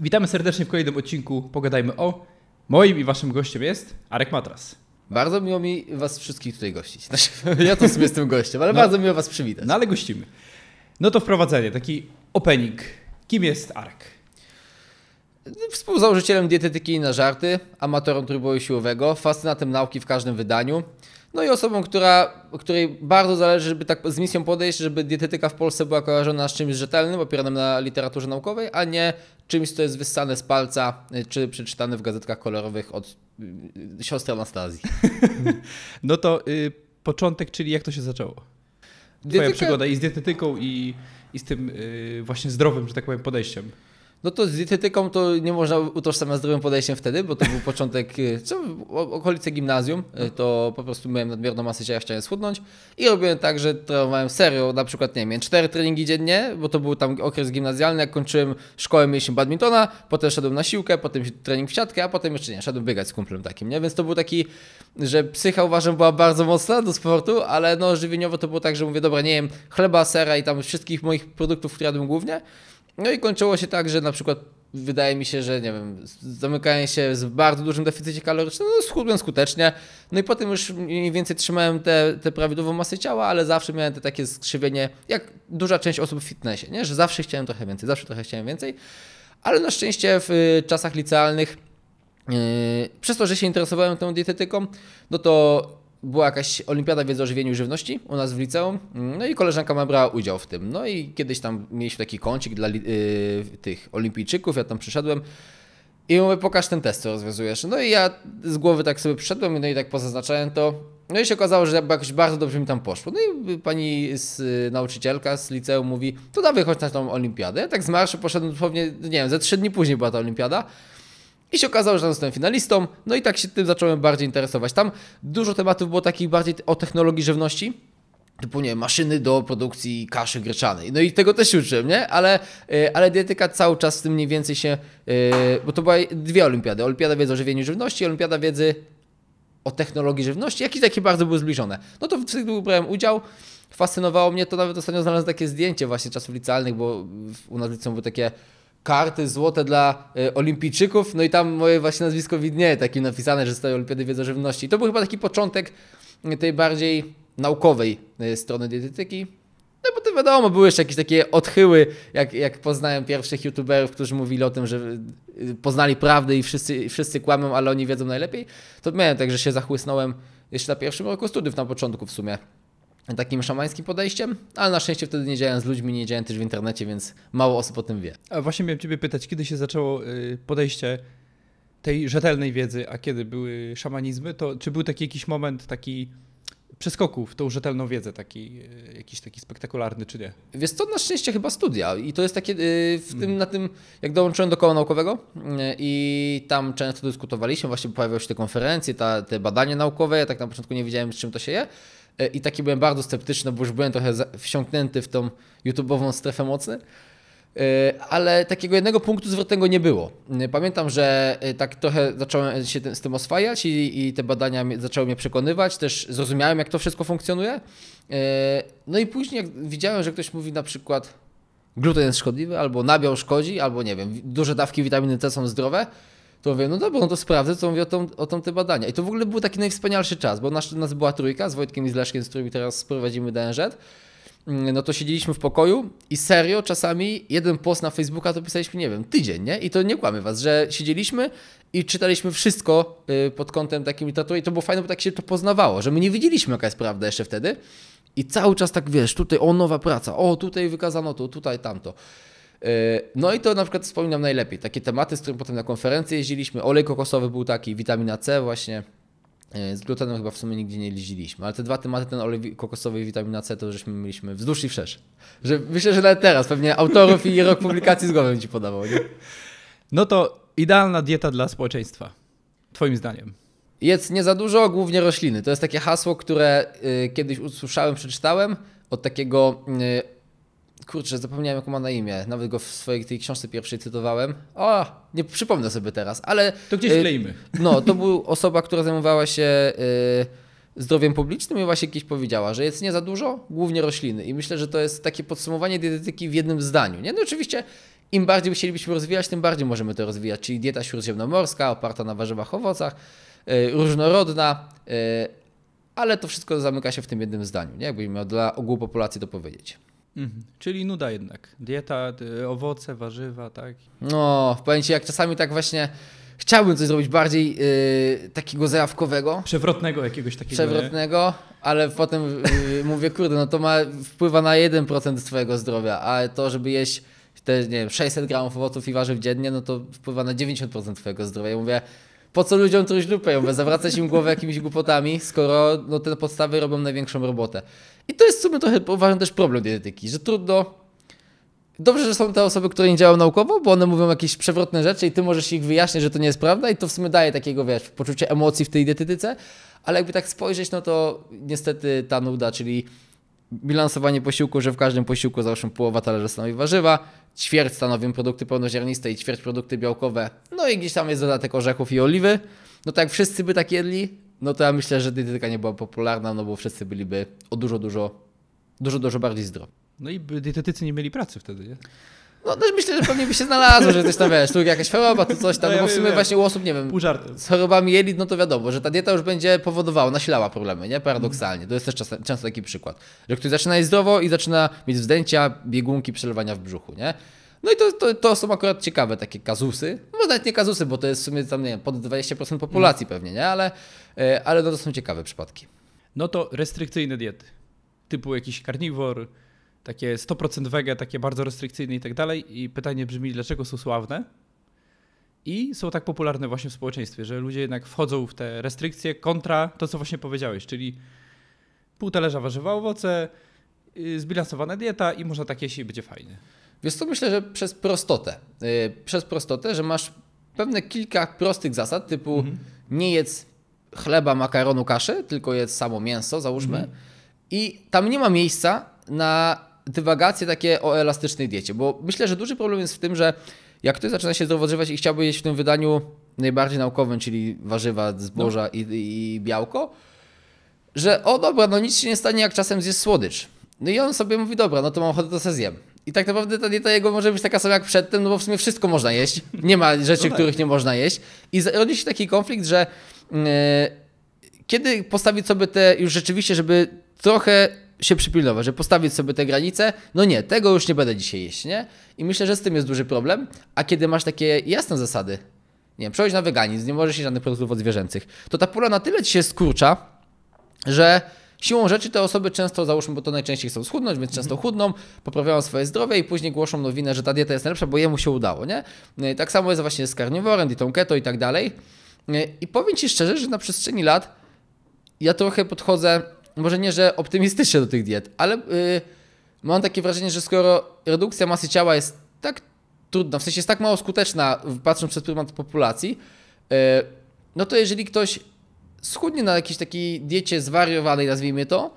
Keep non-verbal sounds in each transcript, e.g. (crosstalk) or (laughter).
Witamy serdecznie w kolejnym odcinku Pogadajmy o. Moim i waszym gościem jest Arek Matras. Bardzo miło mi was wszystkich tutaj gościć. Znaczy, (laughs) ja to sobie jestem gościem, ale no, bardzo miło was przywitać. No ale gościmy. No to wprowadzenie, taki opening. Kim jest Arek? No, współzałożycielem dietetyki na żarty, amatorem trybu siłowego, fascynatem nauki w każdym wydaniu. No i osobą, która, której bardzo zależy, żeby tak z misją podejść, żeby dietetyka w Polsce była kojarzona z czymś rzetelnym, opieranym na literaturze naukowej, a nie czymś, co jest wyssane z palca, y, czy przeczytane w gazetkach kolorowych od y, siostry Anastazji. (laughs) No to y, początek, czyli jak to się zaczęło? Twoja Dietyka... przygoda i z dietetyką, i, i z tym y, właśnie zdrowym, że tak powiem, podejściem. No to z dietetyką to nie można utożsamiać zdrowym podejściem wtedy, bo to był początek, e, co okolice gimnazjum, e, to po prostu miałem nadmierną masę ciała, chciałem schudnąć i robiłem tak, że trenowałem serio, na przykład, nie wiem, cztery treningi dziennie, bo to był tam okres gimnazjalny, jak kończyłem szkołę, mieliśmy badmintona, potem szedłem na siłkę, potem trening w siatkę, a potem jeszcze, nie, szedłem biegać z kumplem takim, nie, więc to był taki, że psycha uważam była bardzo mocna do sportu, ale no żywieniowo to było tak, że mówię, dobra, nie wiem, chleba, sera i tam wszystkich moich produktów, które jadłem głównie, no i kończyło się tak, że na przykład wydaje mi się, że nie wiem, zamykałem się z bardzo dużym deficycie kalorycznym, no schudłem skutecznie, no i potem już mniej więcej trzymałem tę te, prawidłową masę ciała, ale zawsze miałem te takie skrzywienie, jak duża część osób w fitnessie, nie? że zawsze chciałem trochę więcej, zawsze trochę chciałem więcej, ale na szczęście w y, czasach licealnych, y, przez to, że się interesowałem tą dietetyką, no to była jakaś olimpiada wiedzy o żywieniu żywności u nas w liceum, mm, no i koleżanka ma brała udział w tym. No i kiedyś tam mieliśmy taki kącik dla yy, tych olimpijczyków, ja tam przyszedłem i mówię, pokaż ten test, co rozwiązujesz. No i ja z głowy tak sobie przyszedłem, no i tak pozaznaczałem to. No i się okazało, że jakoś bardzo dobrze mi tam poszło. No i pani z, y, nauczycielka z liceum mówi, to dawaj chodź na tą olimpiadę. Ja tak z marszu poszedłem dosłownie, nie wiem, ze trzy dni później była ta olimpiada. I się okazało, że zostałem finalistą, no i tak się tym zacząłem bardziej interesować. Tam dużo tematów było takich bardziej o technologii żywności, typu nie, maszyny do produkcji kaszy gryczanej. No i tego też się uczyłem, nie? Ale, y, ale dietyka cały czas z tym mniej więcej się, y, bo to były dwie olimpiady. Olimpiada wiedzy o żywieniu żywności, olimpiada wiedzy o technologii żywności, jakieś takie bardzo były zbliżone. No to w tych dwóch brałem udział. Fascynowało mnie to, nawet ostatnio znalazłem takie zdjęcie właśnie czasów licealnych, bo u nas licą były takie karty złote dla e, olimpijczyków, no i tam moje właśnie nazwisko widnieje, takim napisane, że stoją Olimpiady Wiedzy o Żywności. To był chyba taki początek e, tej bardziej naukowej e, strony dietetyki. No bo to wiadomo, były jeszcze jakieś takie odchyły, jak, jak poznałem pierwszych youtuberów, którzy mówili o tym, że poznali prawdę i wszyscy, wszyscy kłamią, ale oni wiedzą najlepiej. To miałem tak, że się zachłysnąłem jeszcze na pierwszym roku studiów, na początku w sumie takim szamańskim podejściem, ale na szczęście wtedy nie działałem z ludźmi, nie działałem też w internecie, więc mało osób o tym wie. A właśnie miałem Ciebie pytać, kiedy się zaczęło y, podejście tej rzetelnej wiedzy, a kiedy były szamanizmy, to czy był taki jakiś moment taki przeskoku w tą rzetelną wiedzę, taki, y, jakiś taki spektakularny, czy nie? Wiesz to na szczęście chyba studia i to jest takie, y, w tym, mm. na tym, jak dołączyłem do koła naukowego i tam często dyskutowaliśmy, właśnie pojawiały się te konferencje, ta, te badania naukowe, ja tak na początku nie wiedziałem, z czym to się je, E, i taki byłem bardzo sceptyczny, bo już byłem trochę wsiąknięty w tą YouTube'ową strefę mocy. E, ale takiego jednego punktu zwrotnego nie było. E, pamiętam, że tak trochę zacząłem się z tym oswajać i, i te badania zaczęły mnie przekonywać. Też zrozumiałem, jak to wszystko funkcjonuje. No i później, jak widziałem, że ktoś mówi na przykład gluten jest szkodliwy, albo nabiał szkodzi, albo nie wiem, duże dawki witaminy C są zdrowe, to mówię, no dobra, no to sprawdzę, co mówię o, tą, o badania. I to w ogóle był taki najwspanialszy czas, bo nas, nas była trójka z Wojtkiem i z Leszkiem, z którymi teraz prowadzimy DNZ. Mm, no to siedzieliśmy w pokoju i serio czasami jeden post na Facebooka to pisaliśmy, nie wiem, tydzień, nie? I to nie kłamy was, że siedzieliśmy i czytaliśmy wszystko y, pod kątem takim literatury i to było fajne, bo tak się to poznawało, że my nie wiedzieliśmy, jaka jest prawda jeszcze wtedy. I cały czas tak wiesz, tutaj o nowa praca, o tutaj wykazano to, tutaj tamto. E, no i to na przykład wspominam najlepiej. Takie tematy, z którym potem na konferencję jeździliśmy. Olej kokosowy był taki, witamina C właśnie. E, z glutenem chyba w sumie nigdzie nie jeździliśmy, ale te dwa tematy, ten olej kokosowy i witamina C, to żeśmy mieliśmy wzdłuż i wszerz. Że myślę, że nawet teraz pewnie autorów i rok publikacji z głową ci podawał, nie? No to idealna dieta dla społeczeństwa, twoim zdaniem. Jedz nie za dużo, głównie rośliny. To jest takie hasło, które y, kiedyś usłyszałem, przeczytałem od takiego y, kurczę, zapomniałem jaką ma na imię. Nawet go w swojej tej książce pierwszej cytowałem. O, nie przypomnę sobie teraz, ale... To gdzieś y, wklejmy. No, to był osoba, która zajmowała się y, zdrowiem publicznym i właśnie kiedyś powiedziała, że jest nie za dużo, głównie rośliny. I myślę, że to jest takie podsumowanie dietetyki w jednym zdaniu. Nie? No oczywiście im bardziej chcielibyśmy rozwijać, tym bardziej możemy to rozwijać, czyli dieta śródziemnomorska, oparta na warzywach, owocach, yy, różnorodna, yy, ale to wszystko zamyka się w tym jednym zdaniu, nie? jakby miał dla ogółu populacji to powiedzieć. Mhm. Czyli nuda jednak. Dieta, owoce, warzywa, tak? No, w pojęciu jak czasami tak właśnie chciałbym coś zrobić bardziej yy, takiego zajawkowego. Przewrotnego jakiegoś takiego. Przewrotnego, nie? ale potem yy, (laughs) mówię, kurde, no to ma, wpływa na 1% twojego zdrowia, a to, żeby jeść te, nie wiem, 600 gramów owoców i warzyw dziennie, no to wpływa na 90% twojego zdrowia. Ja mówię, po co ludziom truć lupę? Ja mówię, zawracać im głowę jakimiś głupotami, skoro no, te podstawy robią największą robotę. I to jest w sumie trochę, uważam, też problem dietetyki, że trudno... Dobrze, że są te osoby, które nie działają naukowo, bo one mówią jakieś przewrotne rzeczy i ty możesz ich wyjaśnić, że to nie jest prawda i to w sumie daje takiego, wiesz, poczucie emocji w tej dietetyce, ale jakby tak spojrzeć, no to niestety ta nuda, czyli bilansowanie posiłku, że w każdym posiłku załóżmy połowa talerza stanowi warzywa, ćwierć stanowią produkty pełnoziarniste i ćwierć produkty białkowe, no i gdzieś tam jest dodatek orzechów i oliwy, no tak wszyscy by tak jedli, no to ja myślę, że dietetyka nie była popularna, no bo wszyscy byliby o dużo, dużo, dużo, dużo bardziej zdrowi. No i dietetycy nie mieli pracy wtedy, nie? No też no myślę, że pewnie by się znalazło, że coś tam wiesz, tu jakaś choroba, tu coś tam, no, no bo w sumie właśnie u osób, nie wiem, z chorobami jelit, no to wiadomo, że ta dieta już będzie powodowała, nasilała problemy, nie? Paradoksalnie. To jest też często taki przykład, że ktoś zaczyna jeść zdrowo i zaczyna mieć wzdęcia, biegunki, przelewania w brzuchu, nie? No i to, to, to są akurat ciekawe takie kazusy, może nawet nie kazusy, bo to jest w sumie tam, nie wiem, pod 20% populacji mm. pewnie, nie? Ale E, ale no to są ciekawe przypadki. No to restrykcyjne diety, typu jakiś karniwor, takie 100% wege, takie bardzo restrykcyjne i tak dalej. I pytanie brzmi, dlaczego są sławne? I są tak popularne właśnie w społeczeństwie, że ludzie jednak wchodzą w te restrykcje kontra to, co właśnie powiedziałeś, czyli pół talerza warzywa, owoce, y, zbilansowana dieta i można takie jeść i będzie fajnie. Więc to myślę, że przez prostotę. Y, przez prostotę, że masz pewne kilka prostych zasad, typu mhm. nie jedz chleba, makaronu, kaszy, tylko jest samo mięso, załóżmy. Mm. I tam nie ma miejsca na dywagacje takie o elastycznej diecie, bo myślę, że duży problem jest w tym, że jak ktoś zaczyna się zdrowo i chciałby jeść w tym wydaniu najbardziej naukowym, czyli warzywa, zboża no. i, i, białko, że o dobra, no nic się nie stanie, jak czasem zjesz słodycz. No i on sobie mówi, dobra, no to mam ochotę, to se zjem. I tak naprawdę ta dieta jego może być taka sama jak przedtem, no bo w sumie wszystko można jeść. Nie ma rzeczy, no tak. których nie można jeść. I rodzi się taki konflikt, że E, kiedy postawić sobie te już rzeczywiście, żeby trochę się przypilnować, że postawić sobie te granice, no nie, tego już nie będę dzisiaj jeść, nie? I myślę, że z tym jest duży problem, a kiedy masz takie jasne zasady, nie wiem, przechodź na weganizm, nie możesz jeść żadnych produktów odzwierzęcych, to ta pula na tyle ci się skurcza, że Siłą rzeczy te osoby często, załóżmy, bo to najczęściej chcą schudnąć, więc często mhm. chudną, poprawiają swoje zdrowie i później głoszą nowinę, że ta dieta jest najlepsza, bo jemu się udało, nie? No tak samo jest właśnie z karniworem, dietą keto i tak dalej. I powiem Ci szczerze, że na przestrzeni lat ja trochę podchodzę, może nie, że optymistycznie do tych diet, ale yy, mam takie wrażenie, że skoro redukcja masy ciała jest tak trudna, w sensie jest tak mało skuteczna, patrząc przez pryzmat populacji, yy, no to jeżeli ktoś schudnie na jakiejś takiej diecie zwariowanej, nazwijmy to,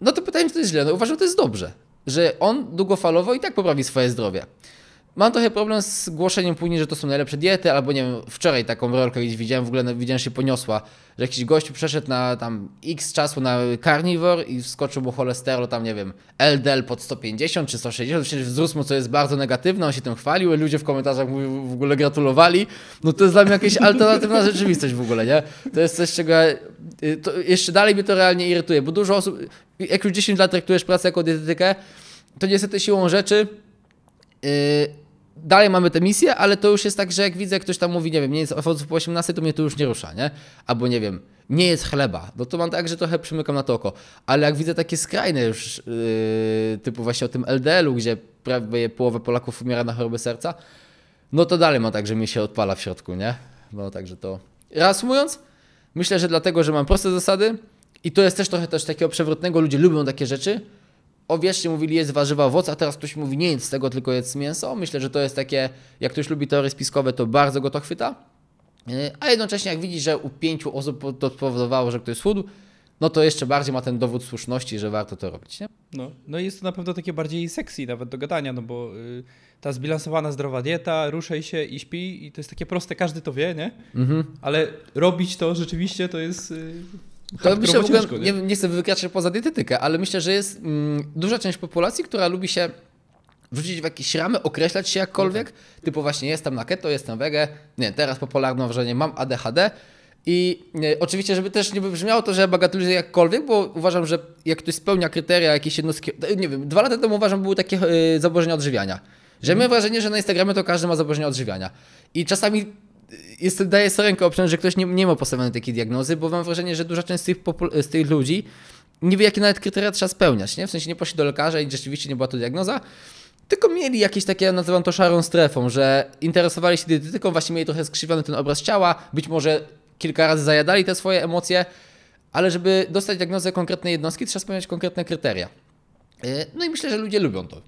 no to pytanie, czy to jest źle. No uważam, że to jest dobrze, że on długofalowo i tak poprawi swoje zdrowie. Mam trochę problem z głoszeniem później, że to są najlepsze diety, albo nie wiem, wczoraj taką rolkę gdzieś widziałem, w ogóle widziałem, że się poniosła, że jakiś gość przeszedł na tam x czasu na carnivore i wskoczył mu cholesterol tam, nie wiem, LDL pod 150 czy 160, przecież wzrósł mu, co jest bardzo negatywne, on się tym chwalił, ludzie w komentarzach mu w ogóle gratulowali, no to jest dla mnie jakaś alternatywna (laughs) rzeczywistość w ogóle, nie? To jest coś, czego y, to jeszcze dalej mnie to realnie irytuje, bo dużo osób, jak już 10 lat traktujesz pracę jako dietetykę, to niestety siłą rzeczy... Yy, dalej mamy te misje, ale to już jest tak, że jak widzę, ktoś tam mówi, nie wiem, nie jest owoców po 18, to mnie to już nie rusza, nie? Albo nie wiem, nie jest chleba. No to mam tak, że trochę przymykam na to oko. Ale jak widzę takie skrajne już, yy, typu właśnie o tym LDL-u, gdzie prawie połowę Polaków umiera na choroby serca, no to dalej mam tak, że mi się odpala w środku, nie? No także to... Reasumując, myślę, że dlatego, że mam proste zasady i to jest też trochę też takiego przewrotnego, ludzie lubią takie rzeczy, o mówili jest warzywa, owoc, a teraz ktoś mówi nie z tego, tylko jedz mięso. Myślę, że to jest takie, jak ktoś lubi teorie spiskowe, to bardzo go to chwyta. E, a jednocześnie jak widzi, że u pięciu osób to spowodowało, że ktoś schudł, no to jeszcze bardziej ma ten dowód słuszności, że warto to robić. Nie? No, no jest to na pewno takie bardziej sexy nawet do gadania, no bo y, ta zbilansowana zdrowa dieta, ruszaj się i śpi i to jest takie proste, każdy to wie, nie? Mhm. Ale robić to rzeczywiście to jest... Y to tak, myślę, w ogóle, ciężko, nie? nie? Nie, chcę wykraczać poza dietetykę, ale myślę, że jest mm, duża część populacji, która lubi się wrzucić w jakieś ramy, określać się jakkolwiek, okay. No tak. typu właśnie jestem na keto, jestem wege, nie, teraz popularne wrażenie mam ADHD, i nie, oczywiście, żeby też nie wybrzmiało to, że ja bagatelizuję jakkolwiek, bo uważam, że jak ktoś spełnia kryteria jakieś jednostki, e, nie wiem, dwa lata temu uważam, były takie yy, zaburzenia odżywiania. Że mm. wrażenie, że na Instagramie to każdy ma zaburzenia odżywiania. I czasami jest, daję sobie rękę obciąć, że ktoś nie, nie ma postawionej takiej diagnozy, bo mam wrażenie, że duża część z tych, z tych ludzi nie wie, jakie nawet kryteria trzeba spełniać, nie? W sensie nie poszli do lekarza i rzeczywiście nie była to diagnoza, tylko mieli jakieś takie, nazywam to szarą strefą, że interesowali się dietetyką, właśnie mieli trochę skrzywiony ten obraz ciała, być może kilka razy zajadali te swoje emocje, ale żeby dostać diagnozę konkretnej jednostki, trzeba spełniać konkretne kryteria. E, no i myślę, że ludzie lubią to.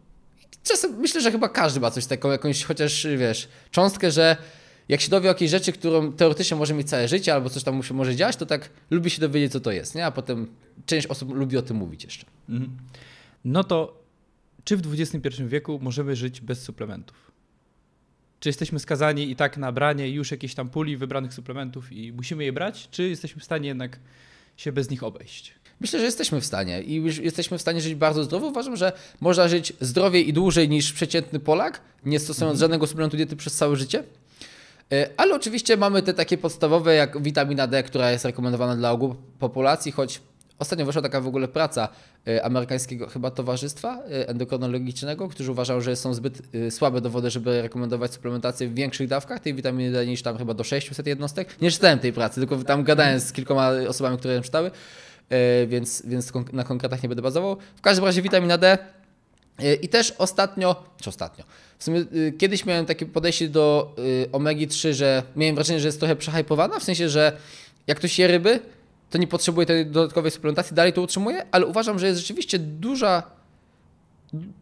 Czasem myślę, że chyba każdy ma coś taką, jakąś chociaż, wiesz, cząstkę, że jak się dowie o jakiejś rzeczy, którą teoretycznie może mieć całe życie albo coś tam mu się może działać, to tak lubi się dowiedzieć, co to jest, nie? A potem część osób lubi o tym mówić jeszcze. Mhm. No to czy w XXI wieku możemy żyć bez suplementów? Czy jesteśmy skazani i tak na branie już jakiejś tam puli wybranych suplementów i musimy je brać, czy jesteśmy w stanie jednak się bez nich obejść? Myślę, że jesteśmy w stanie i jesteśmy w stanie żyć bardzo zdrowo. Uważam, że można żyć zdrowiej i dłużej niż przeciętny Polak, nie stosując mhm. żadnego suplementu diety przez całe życie. E, ale oczywiście mamy te takie podstawowe jak witamina D, która jest rekomendowana dla ogółu populacji, choć Ostatnio wyszła taka w ogóle praca e, amerykańskiego chyba towarzystwa e, endokronologicznego, którzy uważają, że są zbyt słabe dowody, żeby rekomendować suplementację w większych dawkach tej witaminy D niż tam chyba do 600 jednostek. Nie czytałem tej pracy, tylko tam gadałem z kilkoma osobami, które ją czytały, więc, więc na konkretach nie będę bazował. W każdym razie witamina D Y, I też ostatnio, czy ostatnio, w sumie y, kiedyś miałem takie podejście do y, omegi 3, że miałem wrażenie, że jest trochę przehypowana, w sensie, że jak ktoś je ryby, to nie potrzebuje tej dodatkowej suplementacji, dalej to utrzymuje, ale uważam, że jest rzeczywiście duża,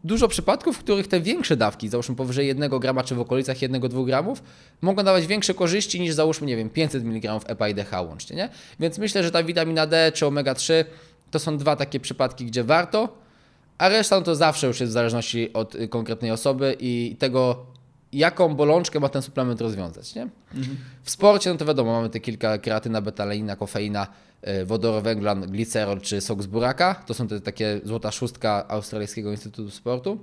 dużo przypadków, w których te większe dawki, załóżmy powyżej 1 grama czy w okolicach 1-2 gramów, mogą dawać większe korzyści niż załóżmy, nie wiem, 500 mg EPA i DH łącznie, nie? Więc myślę, że ta witamina D czy omega 3 to są dwa takie przypadki, gdzie warto a reszta no to zawsze już jest w zależności od y, konkretnej osoby i tego, jaką bolączkę ma ten suplement rozwiązać. Nie? Mhm. W sporcie, no to wiadomo, mamy te kilka kreatyna, betalina, kofeina, y, wodorowęglan, glicerol czy sok z buraka. To są te takie złota szóstka Australijskiego Instytutu Sportu.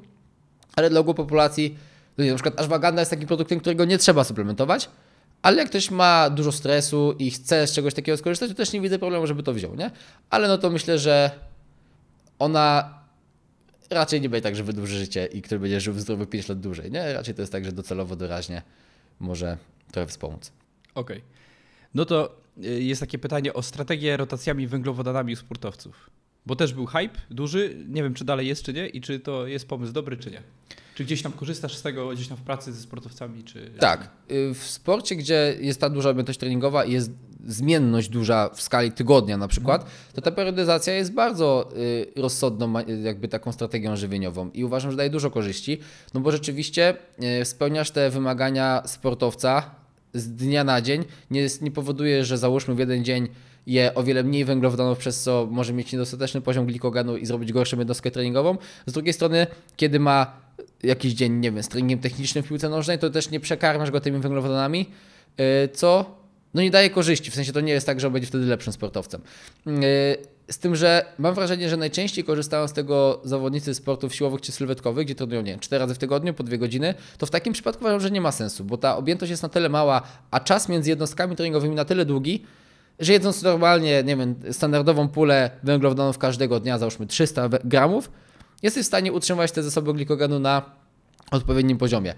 Ale dla ogółu populacji, no nie, na przykład ashwagandha jest takim produktem, którego nie trzeba suplementować, ale jak ktoś ma dużo stresu i chce z czegoś takiego skorzystać, to też nie widzę problemu, żeby to wziął, nie? Ale no to myślę, że ona raczej nie będzie tak, że wydłuży życie i który będzie żył zdrowy 5 lat dłużej. Nie, raczej to jest tak, że docelowo, doraźnie może trochę wspomóc. Okej. Okay. No to y, jest takie pytanie o strategię rotacjami węglowodanami u sportowców. Bo też był hype duży, nie wiem czy dalej jest czy nie i czy to jest pomysł dobry czy nie. Czy gdzieś tam korzystasz z tego, gdzieś tam w pracy ze sportowcami? Czy... Tak. Y, w sporcie, gdzie jest ta duża objętość treningowa i jest zmienność duża w skali tygodnia na przykład, to ta periodyzacja jest bardzo y, rozsądną jakby taką strategią żywieniową i uważam, że daje dużo korzyści, no bo rzeczywiście y, spełniasz te wymagania sportowca z dnia na dzień, nie, nie powoduje, że załóżmy w jeden dzień je o wiele mniej węglowodanów, przez co może mieć niedostateczny poziom glikogenu i zrobić gorszą jednostkę treningową. Z drugiej strony, kiedy ma jakiś dzień, nie wiem, z treningiem technicznym w piłce nożnej, to też nie przekarmasz go tymi węglowodanami, y, co no nie daje korzyści. W sensie to nie jest tak, że on będzie wtedy lepszym sportowcem. Yy, z tym, że mam wrażenie, że najczęściej korzystają z tego zawodnicy sportów siłowych czy sylwetkowych, gdzie trenują, nie wiem, 4 razy w tygodniu, po 2 godziny, to w takim przypadku uważam, że nie ma sensu, bo ta objętość jest na tyle mała, a czas między jednostkami treningowymi na tyle długi, że jedząc normalnie, nie wiem, standardową pulę węglowodanów każdego dnia, załóżmy 300 gramów, jesteś w stanie utrzymać te zasoby glikogenu na odpowiednim poziomie. E,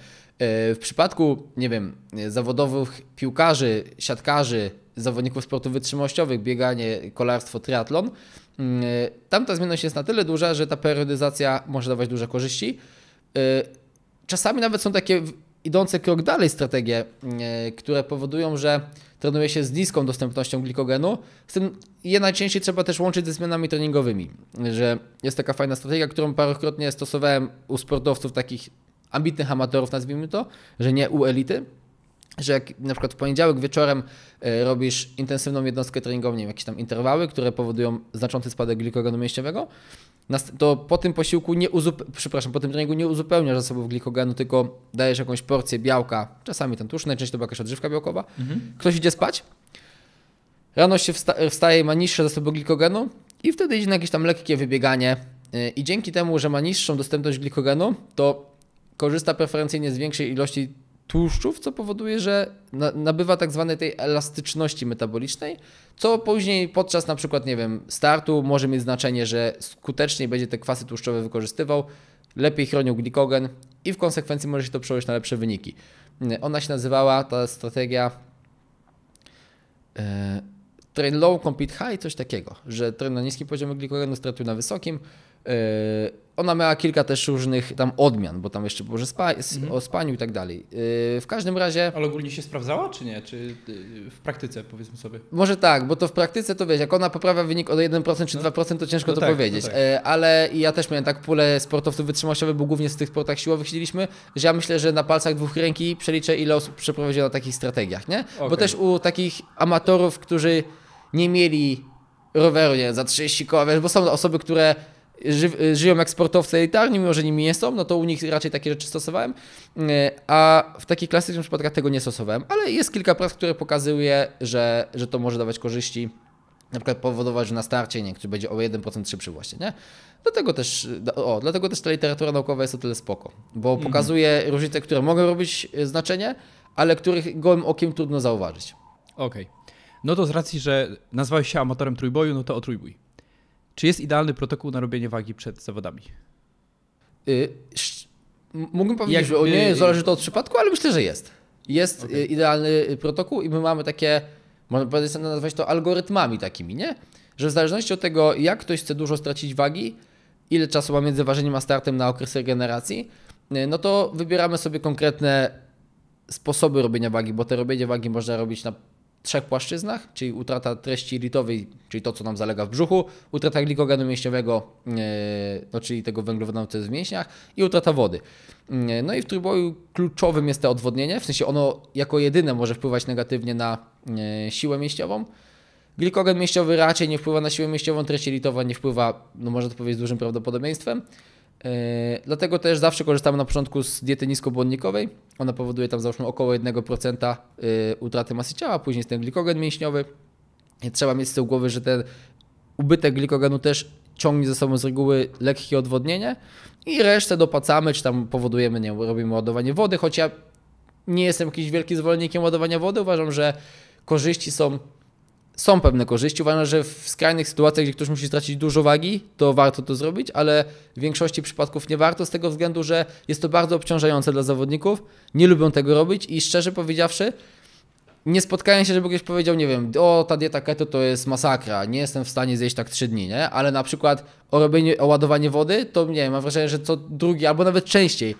w przypadku, nie wiem, zawodowych piłkarzy, siatkarzy, zawodników sportów wytrzymałościowych, bieganie, kolarstwo, triatlon, e, tamta zmienność jest na tyle duża, że ta periodyzacja może dawać duże korzyści. E, czasami nawet są takie idące krok dalej strategie, które powodują, że trenuje się z niską dostępnością glikogenu. Z tym je najczęściej trzeba też łączyć ze zmianami treningowymi, że jest taka fajna strategia, którą parokrotnie stosowałem u sportowców takich ambitnych amatorów, nazwijmy to, że nie u elity, że jak na przykład w poniedziałek wieczorem e, robisz intensywną jednostkę treningową, nie wiem, jakieś tam interwały, które powodują znaczący spadek glikogenu mięśniowego, to po tym posiłku nie uzupełniasz, przepraszam, po tym treningu nie uzupełniasz zasobów glikogenu, tylko dajesz jakąś porcję białka, czasami ten tłuszcz, najczęściej to była jakaś odżywka białkowa. Mhm. Ktoś idzie spać, rano się wsta wstaje ma niższe zasoby glikogenu i wtedy idzie na jakieś tam lekkie wybieganie e, i dzięki temu, że ma niższą dostępność glikogenu, to korzysta preferencyjnie z większej ilości tłuszczów, co powoduje, że nabywa tak zwanej tej elastyczności metabolicznej, co później podczas na przykład, nie wiem, startu może mieć znaczenie, że skuteczniej będzie te kwasy tłuszczowe wykorzystywał, lepiej chronił glikogen i w konsekwencji może się to przełożyć na lepsze wyniki. Ona się nazywała, ta strategia e, train low, compete high, coś takiego, że tren na niskim poziomie glikogenu, stratuj na wysokim, Yy, ona miała kilka też różnych tam odmian, bo tam jeszcze było, że spa, mhm. o spaniu i tak dalej. Yy, w każdym razie. Ale ogólnie się sprawdzała, czy nie? Czy yy, w praktyce, powiedzmy sobie? Może tak, bo to w praktyce to wiesz, jak ona poprawia wynik o 1% czy no. 2%, to no ciężko no to tak, no powiedzieć. No tak. Ale ja też miałem tak pulę sportowców wytrzymałościowych, bo głównie z tych sportach siłowych siedzieliśmy, że ja myślę, że na palcach dwóch ręki przeliczę, ile osób przeprowadziło na takich strategiach, nie? Okay. Bo też u takich amatorów, którzy nie mieli roweru, nie, za 30 koła, wiesz, bo są osoby, które ży, żyją jak sportowcy elitarni, mimo że nimi nie są, no to u nich raczej takie rzeczy stosowałem, e, a w takich klasycznych przypadkach tego nie stosowałem, ale jest kilka prac, które pokazuje, że, że to może dawać korzyści na przykład powodować, że na starcie nie, który będzie o 1% szybszy właśnie, nie? Dlatego też, o, dlatego też ta literatura naukowa jest o tyle spoko, bo mhm. pokazuje różnice, które mogą robić e, znaczenie, ale których gołym okiem trudno zauważyć. Okej. Okay. No to z racji, że nazwałeś się amatorem trójboju, no to o trójbój. Czy jest idealny protokół na robienie wagi przed zawodami? Y, mógłbym powiedzieć, że nie, y, y, zależy to od przypadku, ale myślę, że jest. Jest okay. idealny protokół i my mamy takie, można powiedzieć, nazwać to algorytmami takimi, nie? Że w zależności od tego, jak ktoś chce dużo stracić wagi, ile czasu ma między ważeniem a startem na okres regeneracji, no to wybieramy sobie konkretne sposoby robienia wagi, bo te robienie wagi można robić na trzech płaszczyznach, czyli utrata treści litowej, czyli to, co nam zalega w brzuchu, utrata glikogenu mięśniowego, e, no, czyli tego węglowodanu, co jest w mięśniach i utrata wody. E, no i w trójboju kluczowym jest to odwodnienie, w sensie ono jako jedyne może wpływać negatywnie na e, siłę mięśniową. Glikogen mięśniowy raczej nie wpływa na siłę mięśniową, treść litowa nie wpływa, no można to powiedzieć z dużym prawdopodobieństwem. E, dlatego też zawsze korzystamy na początku z diety niskobłonnikowej. Ona powoduje tam załóżmy około 1% e, utraty masy ciała, później jest ten glikogen mięśniowy. Trzeba mieć z tyłu głowy, że ten ubytek glikogenu też ciągnie ze sobą z reguły lekkie odwodnienie i resztę dopacamy, czy tam powodujemy, nie robimy ładowanie wody, choć ja nie jestem jakimś wielkim zwolennikiem ładowania wody, uważam, że korzyści są są pewne korzyści. Uważam, że w skrajnych sytuacjach, gdzie ktoś musi stracić dużo wagi, to warto to zrobić, ale w większości przypadków nie warto z tego względu, że jest to bardzo obciążające dla zawodników, nie lubią tego robić i szczerze powiedziawszy, nie spotkałem się, żeby ktoś powiedział, nie wiem, o ta dieta keto to jest masakra, nie jestem w stanie zjeść tak trzy dni, nie? Ale na przykład o robienie, o ładowanie wody, to nie, mam wrażenie, że co drugi albo nawet częściej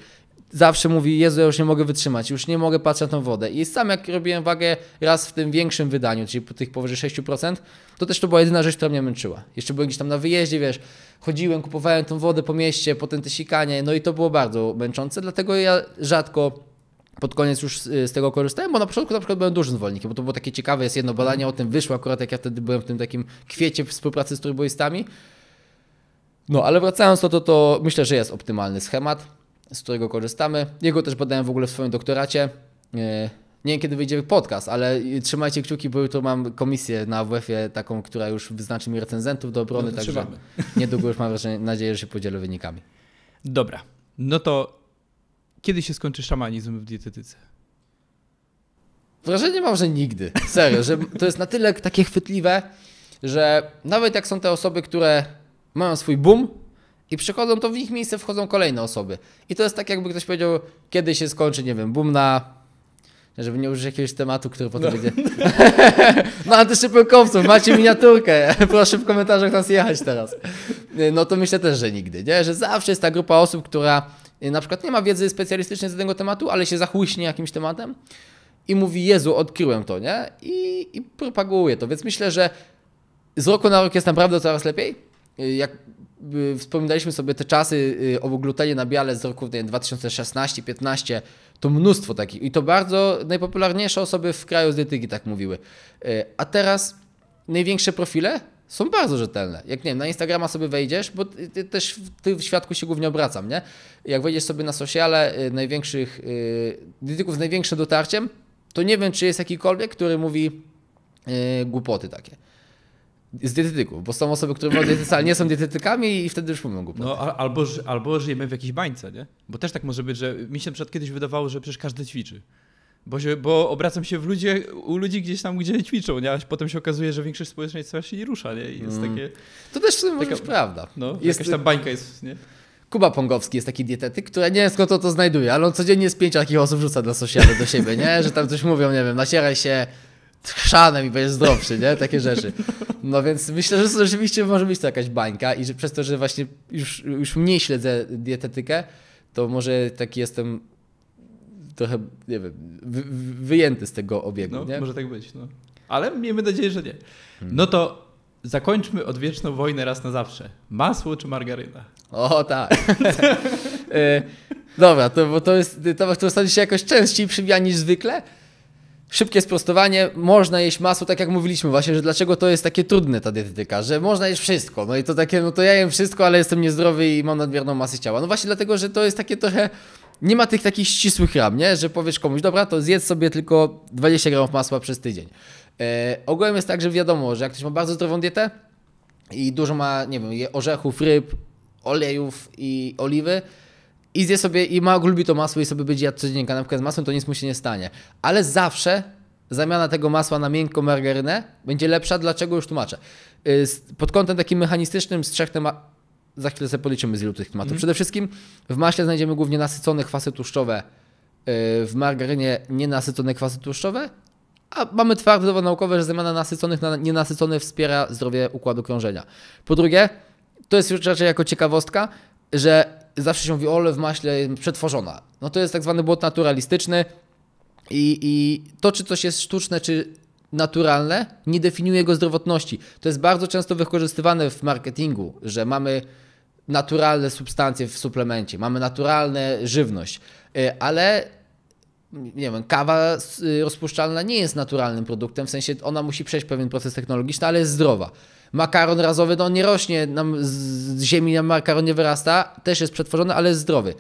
zawsze mówi, Jezu, ja już nie mogę wytrzymać, już nie mogę patrzeć na tą wodę. I sam jak robiłem wagę raz w tym większym wydaniu, czyli po tych powyżej 6%, to też to była jedyna rzecz, która mnie męczyła. Jeszcze byłem gdzieś tam na wyjeździe, wiesz, chodziłem, kupowałem tą wodę po mieście, potem te sikanie, no i to było bardzo męczące, dlatego ja rzadko pod koniec już z tego korzystałem, bo na początku na przykład byłem dużym zwolennikiem, bo to było takie ciekawe, jest jedno badanie o tym wyszło akurat, jak ja wtedy byłem w tym takim kwiecie współpracy z trójboistami. No, ale wracając do to, to myślę, że jest optymalny schemat z którego korzystamy. Jego też badałem w ogóle w swoim doktoracie. E, nie wiem, kiedy wyjdzie podcast, ale trzymajcie kciuki, bo jutro mam komisję na WF-ie, taką, która już wyznaczy mi recenzentów do obrony, no także niedługo już mam nadzieję, że się podzielę wynikami. Dobra, no to kiedy się skończy szamanizm w dietetyce? Wrażenie mam, że nigdy. Serio, że to jest na tyle takie chwytliwe, że nawet jak są te osoby, które mają swój boom, i przychodzą, to w ich miejsce wchodzą kolejne osoby. I to jest tak, jakby ktoś powiedział, kiedy się skończy, nie wiem, boom na żeby nie użyć jakiegoś tematu, który potem no. będzie. (laughs) no antyszypyłkowców, macie miniaturkę. (laughs) Proszę w komentarzach nas jechać teraz. No to myślę też, że nigdy, nie? Że zawsze jest ta grupa osób, która y, na przykład nie ma wiedzy specjalistycznej z tego tematu, ale się zachłyśnie jakimś tematem i mówi, Jezu, odkryłem to, nie? I, i propaguje to. Więc myślę, że z roku na rok jest naprawdę coraz lepiej. Y, jak Y, wspominaliśmy sobie te czasy y, o glutenie na biale z roku 2016-15, to mnóstwo takich i to bardzo najpopularniejsze osoby w kraju z dietyki tak mówiły. Y, a teraz największe profile są bardzo rzetelne. Jak nie wiem, na Instagrama sobie wejdziesz, bo ty też w tym świadku się głównie obracam, nie? Jak wejdziesz sobie na sociale największych dietyków z największym dotarciem, to nie wiem, czy jest jakikolwiek, który mówi głupoty takie z dietetyków, bo są osoby, które mają dietetyce, ale nie są dietetykami i wtedy już mówią głupotę. No albo, albo żyjemy w jakiejś bańce, nie? Bo też tak może być, że mi się na przykład kiedyś wydawało, że przecież każdy ćwiczy. Bo, się, bo obracam się w ludzie, u ludzi gdzieś tam, gdzie ćwiczą, nie? a potem się okazuje, że większość społeczeństwa się nie rusza, nie? I jest mm. takie... To też taka, może być prawda. No, jest, jakaś tam bańka jest, nie? Kuba Pongowski jest taki dietetyk, który nie wiem skąd to, to znajduje, ale on codziennie z pięciu takich osób rzuca dla sosialu do siebie, nie? Że tam coś mówią, nie wiem, nacieraj się, chrzanem i będzie zdrowszy, nie? Takie rzeczy. No więc myślę, że rzeczywiście może być to jakaś bańka i że przez to, że właśnie już, już mniej śledzę dietetykę, to może taki jestem trochę, nie wiem, wyjęty z tego obiegu, no, nie? Może tak być, no. Ale miejmy nadzieję, że nie. Hmm. No to zakończmy odwieczną wojnę raz na zawsze. Masło czy margaryna? O tak. (laughs) Y, dobra, to, bo to jest, to, to stanie się jakoś częściej przybija niż zwykle, Szybkie sprostowanie, można jeść masło, tak jak mówiliśmy właśnie, że dlaczego to jest takie trudne ta dietetyka, że można jeść wszystko, no i to takie, no to ja jem wszystko, ale jestem niezdrowy i mam nadmierną masę ciała. No właśnie dlatego, że to jest takie trochę, nie ma tych takich ścisłych ram, nie? Że powiesz komuś, dobra, to zjedz sobie tylko 20 gramów masła przez tydzień. E, ogółem jest tak, że wiadomo, że jak ktoś ma bardzo zdrową dietę i dużo ma, nie wiem, orzechów, ryb, olejów i oliwy, i zje sobie, i ma, lubi to masło i sobie będzie jadł codziennie kanapkę z masłem, to nic mu się nie stanie. Ale zawsze zamiana tego masła na miękką margarynę będzie lepsza, dlaczego już tłumaczę. Y, pod kątem takim mechanistycznym z trzech tematów, za chwilę sobie policzymy z ilu tych tematów. Mm. Przede wszystkim w maśle znajdziemy głównie nasycone kwasy tłuszczowe, y, w margarynie nienasycone kwasy tłuszczowe, a mamy twarde dowody naukowe, że zamiana nasyconych na nienasycone wspiera zdrowie układu krążenia. Po drugie, to jest już raczej jako ciekawostka, że zawsze się mówi, ole w maśle przetworzona. No to jest tak zwany błąd naturalistyczny i, i to, czy coś jest sztuczne, czy naturalne, nie definiuje jego zdrowotności. To jest bardzo często wykorzystywane w marketingu, że mamy naturalne substancje w suplemencie, mamy naturalne żywność, y, ale nie wiem, kawa y, rozpuszczalna nie jest naturalnym produktem, w sensie ona musi przejść pewien proces technologiczny, ale jest zdrowa makaron razowy, no on nie rośnie, nam z ziemi nam makaron nie wyrasta, też jest przetworzony, ale jest zdrowy.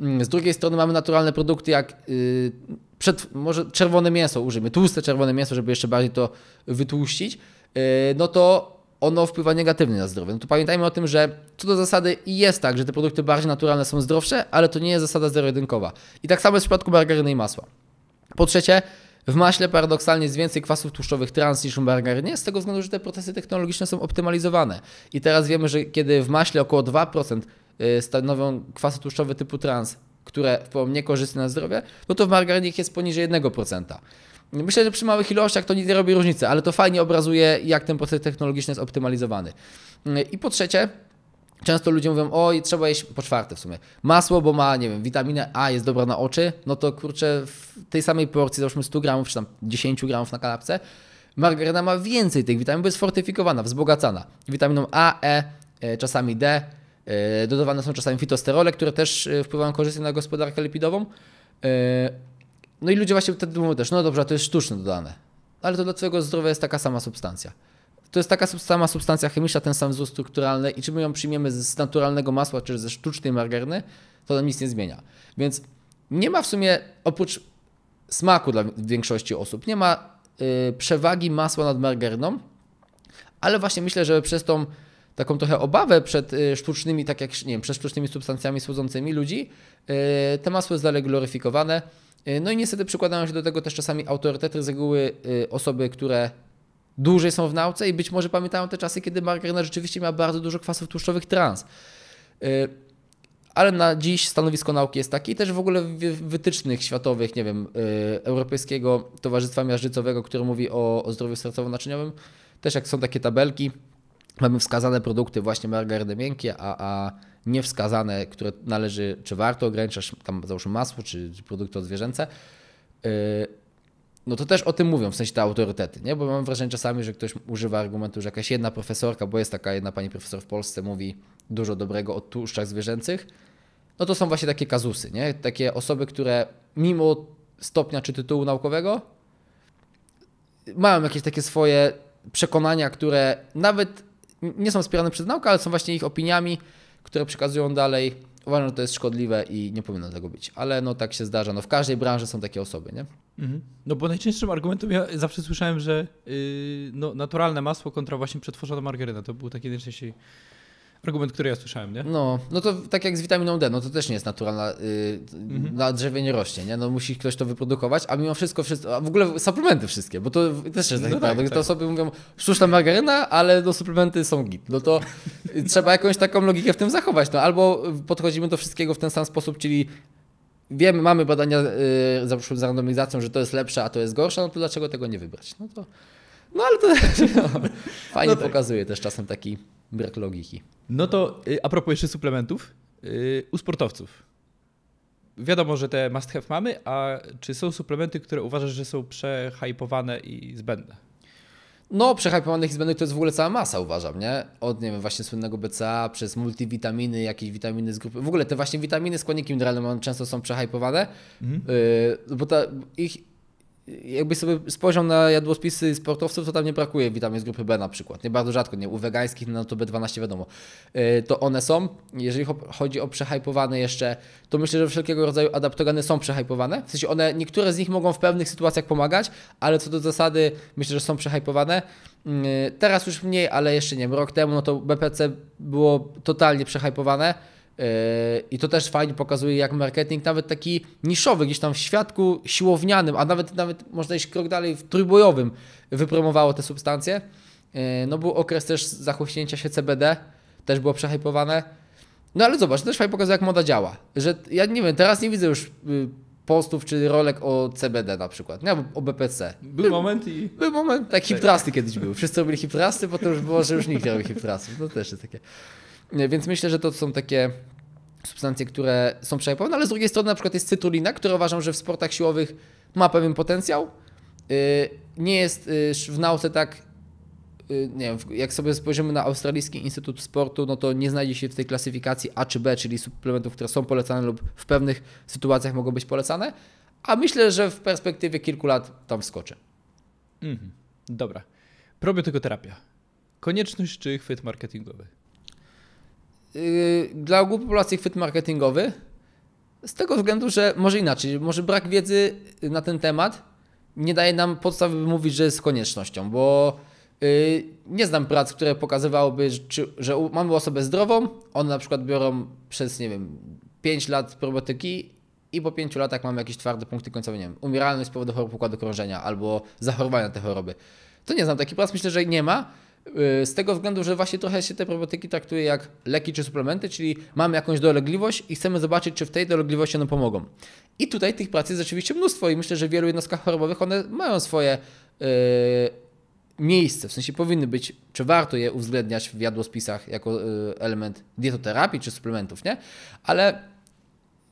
Mm, z drugiej strony mamy naturalne produkty jak yy, przed, może czerwone mięso użyjmy, tłuste czerwone mięso, żeby jeszcze bardziej to wytłuścić, yy, no to ono wpływa negatywnie na zdrowie. No to pamiętajmy o tym, że co do zasady jest tak, że te produkty bardziej naturalne są zdrowsze, ale to nie jest zasada zero-jedynkowa. I tak samo jest w przypadku margaryny i masła. Po trzecie, w maśle paradoksalnie jest więcej kwasów tłuszczowych trans niż w margarynie, z tego względu, że te procesy technologiczne są optymalizowane. I teraz wiemy, że kiedy w maśle około 2% y, stanowią kwasy tłuszczowe typu trans, które są niekorzystne na zdrowie, no to w margarynie jest poniżej 1%. Myślę, że przy małych ilościach to nic nie robi różnicy, ale to fajnie obrazuje, jak ten proces technologiczny jest optymalizowany. Y, I po trzecie, Często ludzie mówią, oj, trzeba jeść po czwarte w sumie. Masło, bo ma, nie wiem, witaminę A jest dobra na oczy, no to kurczę, w tej samej porcji, załóżmy 100 gramów, czy tam 10 gramów na kanapce, margaryna ma więcej tych witamin, bo jest fortyfikowana, wzbogacana. Witaminą A, E, e czasami D, e, dodawane są czasami fitosterole, które też e, wpływają korzystnie na gospodarkę lipidową. No i ludzie właśnie wtedy mówią też, no dobrze, to jest sztuczne dodane. Ale to dla Twojego zdrowia jest taka sama substancja to jest taka sama substancja chemiczna, ten sam wzór strukturalny i czy my ją przyjmiemy z naturalnego masła, czy ze sztucznej margaryny, to nam nic nie zmienia. Więc nie ma w sumie, oprócz smaku dla większości osób, nie ma yy, przewagi masła nad margaryną, ale właśnie myślę, że przez tą taką trochę obawę przed yy, sztucznymi, tak jak, nie wiem, przed sztucznymi substancjami słodzącymi ludzi, yy, te masło jest dalej gloryfikowane. Y, no i niestety przykładają się do tego też czasami autorytety z reguły y, osoby, które dłużej są w nauce i być może pamiętają te czasy, kiedy margaryna rzeczywiście miała bardzo dużo kwasów tłuszczowych trans. Y, ale na dziś stanowisko nauki jest takie i też w ogóle w wytycznych światowych, nie wiem, y, Europejskiego Towarzystwa Miażdżycowego, które mówi o, o zdrowiu sercowo-naczyniowym, też jak są takie tabelki, mamy wskazane produkty właśnie margaryny miękkie, a, a niewskazane, które należy, czy warto ograniczać, tam załóżmy masło, czy, produkty odzwierzęce. Y, no to też o tym mówią, w sensie te autorytety, nie? Bo mam wrażenie czasami, że ktoś używa argumentu, że jakaś jedna profesorka, bo jest taka jedna pani profesor w Polsce, mówi dużo dobrego o tłuszczach zwierzęcych, no to są właśnie takie kazusy, nie? Takie osoby, które mimo stopnia czy tytułu naukowego mają jakieś takie swoje przekonania, które nawet nie są wspierane przez naukę, ale są właśnie ich opiniami, które przekazują dalej Uważam, że to jest szkodliwe i nie powinno tego być, ale no tak się zdarza. No w każdej branży są takie osoby, nie? Mhm. No bo najczęstszym argumentem ja zawsze słyszałem, że yy, no, naturalne masło kontra właśnie przetworzona margaryna. To był taki najczęściej argument, który ja słyszałem, nie? No, no to tak jak z witaminą D, no to też nie jest naturalna, yy, mhm. na drzewie nie rośnie, nie? No musi ktoś to wyprodukować, a mimo wszystko, wszystko a w ogóle suplementy wszystkie, bo to też jest taki no tak, tak. To osoby mówią, sztuczna margaryna, ale no suplementy są git. No to (laughs) trzeba jakąś taką logikę w tym zachować, no albo podchodzimy do wszystkiego w ten sam sposób, czyli wiemy, mamy badania yy, z randomizacją, że to jest lepsze, a to jest gorsze, no to dlaczego tego nie wybrać? No to... No ale to (laughs) no, fajnie no tak. pokazuje też czasem taki brak logiki. No to y, a propos jeszcze suplementów, y, u sportowców. Wiadomo, że te must have mamy, a czy są suplementy, które uważasz, że są przehypowane i zbędne? No, przehypowanych i zbędnych to jest w ogóle cała masa, uważam, nie? Od, nie wiem, właśnie słynnego BCA, przez multivitaminy, jakieś witaminy z grupy... W ogóle te właśnie witaminy, składniki mineralne często są przehypowane, yy, bo ta, ich, jakby sobie spojrzał na jadłospisy sportowców, to tam nie brakuje witamin z grupy B na przykład. Nie bardzo rzadko, nie u wegańskich, no to B12 wiadomo. E, to one są. Jeżeli chodzi o przehypowane jeszcze, to myślę, że wszelkiego rodzaju adaptogeny są przehypowane. W sensie one, niektóre z nich mogą w pewnych sytuacjach pomagać, ale co do zasady myślę, że są przehypowane. Mm, teraz już mniej, ale jeszcze nie wiem, rok temu no to BPC było totalnie przehypowane Yy, I to też fajnie pokazuje, jak marketing, nawet taki niszowy, gdzieś tam w świadku siłownianym, a nawet, nawet można iść krok dalej, w trójbojowym, wypromowało te substancje. Yy, no był okres też zachłośnięcia się CBD, też było przehypowane. No ale zobacz, to też fajnie pokazuje, jak moda działa. Że ja nie wiem, teraz nie widzę już yy, postów czy rolek o CBD na przykład, nie, o BPC. Był, był moment i... Był moment, tak hiptrasty kiedyś były. Wszyscy robili hiptrasty, potem już było, że już nikt nie robi hiptrastów. To też jest takie... Więc myślę, że to są takie substancje, które są przepływne, ale z drugiej strony na przykład jest cytulina, która uważam, że w sportach siłowych ma pewien potencjał. Y, nie jest y, w nauce tak, y, nie wiem, jak sobie spojrzymy na Australijski Instytut Sportu, no to nie znajdzie się w tej klasyfikacji A czy B, czyli suplementów, które są polecane lub w pewnych sytuacjach mogą być polecane, a myślę, że w perspektywie kilku lat tam wskoczy. Mhm. Dobra. Probiotykoterapia. Konieczność czy chwyt marketingowy? Yy, dla ogółu populacji chwyt marketingowy, z tego względu, że może inaczej, może brak wiedzy na ten temat nie daje nam podstawy by mówić, że jest koniecznością, bo yy, nie znam prac, które pokazywałyby, że mamy osobę zdrową, one na przykład biorą przez, nie wiem, 5 lat probiotyki i po 5 latach mamy jakieś twarde punkty końcowe, nie wiem, umieralność z powodu chorób układu krążenia albo zachorowania te choroby. To nie znam takich prac, myślę, że nie ma, Y, z tego względu, że właśnie trochę się te probiotyki traktuje jak leki czy suplementy, czyli mamy jakąś dolegliwość i chcemy zobaczyć, czy w tej dolegliwości one pomogą. I tutaj tych prac jest rzeczywiście mnóstwo i myślę, że w wielu jednostkach chorobowych one mają swoje yy, miejsce, w sensie powinny być, czy warto je uwzględniać w jadłospisach jako yy, element dietoterapii czy suplementów, nie? Ale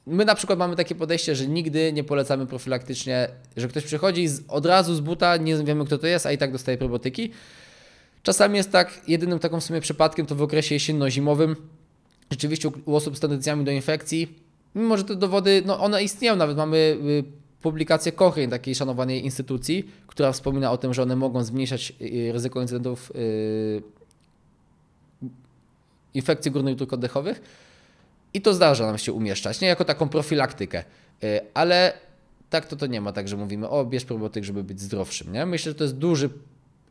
my na przykład mamy takie podejście, że nigdy nie polecamy profilaktycznie, że ktoś przychodzi z, od razu z buta, nie wiemy kto to jest, a i tak dostaje probiotyki, Czasami jest tak, jedynym takim w sumie przypadkiem to w okresie jesienno-zimowym. Rzeczywiście u osób z tendencjami do infekcji, mimo że te dowody, no one istnieją, nawet mamy y, publikację Cochrane, takiej szanowanej instytucji, która wspomina o tym, że one mogą zmniejszać y, y, ryzyko incydentów infekcji górnych dróg oddechowych. I to zdarza nam się umieszczać, nie jako taką profilaktykę. Ale tak to to nie ma, tak że mówimy, o bierz probiotyk, żeby być zdrowszym. Nie? Myślę, że to jest duży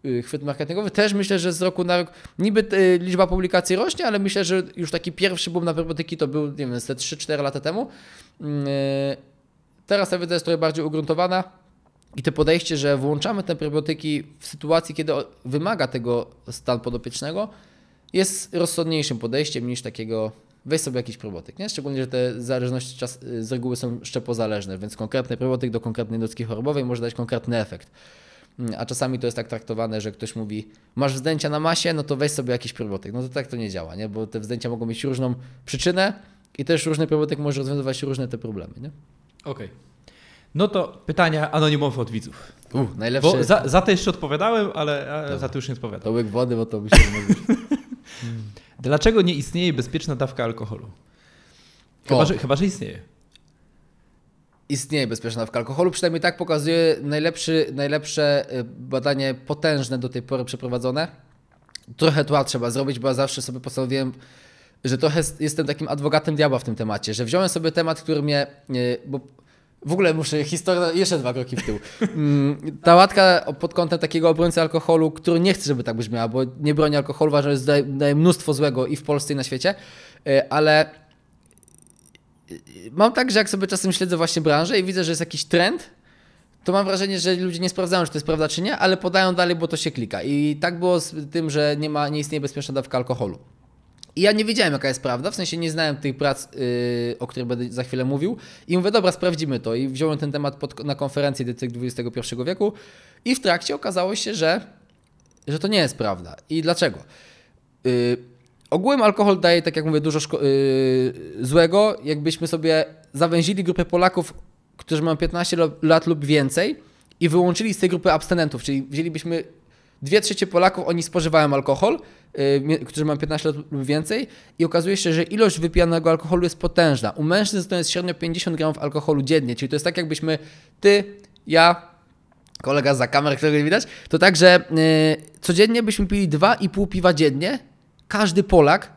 Y, chwyt marketingowy. Też myślę, że z roku na rok niby y, liczba publikacji rośnie, ale myślę, że już taki pierwszy boom na probiotyki to był, nie wiem, te 3-4 lata temu. Mm, y, teraz ta wiedza jest trochę bardziej ugruntowana. I to podejście, że włączamy te probiotyki w sytuacji, kiedy wymaga tego stan podopiecznego, jest rozsądniejszym podejściem niż takiego weź sobie jakiś probiotyk, nie? Szczególnie, że te zależności czas, z reguły są szczepozależne, więc konkretny probiotyk do konkretnej ludzkiej chorobowej może dać konkretny efekt. Mm, a czasami to jest tak traktowane, że ktoś mówi, masz wzdęcia na masie, no to weź sobie jakiś probiotyk. No to tak to nie działa, nie? bo te wzdęcia mogą mieć różną przyczynę i też różny probiotyk może rozwiązywać różne te problemy. Okej. Okay. No to pytania anonimowe od widzów. Uh, najlepsze. Bo za, za to jeszcze odpowiadałem, ale Dobra. za to już nie odpowiadam. To łyk wody, bo to by się (laughs) Dlaczego nie istnieje bezpieczna dawka alkoholu? Chyba, że, chyba że istnieje istnieje bezpieczna w alkoholu. Przynajmniej tak pokazuje najlepszy, najlepsze y, badanie potężne do tej pory przeprowadzone. Trochę tła trzeba zrobić, bo ja zawsze sobie postanowiłem, że trochę jestem takim adwokatem diabła w tym temacie, że wziąłem sobie temat, który mnie, y, bo w ogóle muszę historia, jeszcze dwa kroki w tył. Mm, ta łatka pod kątem takiego obrońcy alkoholu, który nie chce, żeby tak brzmiała, bo nie broni alkoholu, uważam, że daje mnóstwo złego i w Polsce i na świecie, y, ale mam tak, że jak sobie czasem śledzę właśnie branżę i widzę, że jest jakiś trend, to mam wrażenie, że ludzie nie sprawdzają, czy to jest prawda, czy nie, ale podają dalej, bo to się klika. I tak było z tym, że nie, ma, nie istnieje bezpieczna dawka alkoholu. I ja nie wiedziałem, jaka jest prawda, w sensie nie znałem tych prac, yy, o których będę za chwilę mówił. I mówię, dobra, sprawdzimy to. I wziąłem ten temat pod, na konferencji Edycyk XXI wieku. I w trakcie okazało się, że, że to nie jest prawda. I dlaczego? Yy, ogółem alkohol daje, tak jak mówię, dużo yy, złego. Jakbyśmy sobie zawęzili grupę Polaków, którzy mają 15 lat lub więcej i wyłączyli z tej grupy abstynentów, czyli wzięlibyśmy dwie trzecie Polaków, oni spożywają alkohol, yy, którzy mają 15 lat lub więcej i okazuje się, że ilość wypijanego alkoholu jest potężna. U mężczyzn to jest średnio 50 gramów alkoholu dziennie, czyli to jest tak jakbyśmy ty, ja, kolega za kamer, którego nie widać, to tak, że yy, codziennie byśmy pili 2,5 piwa dziennie, każdy Polak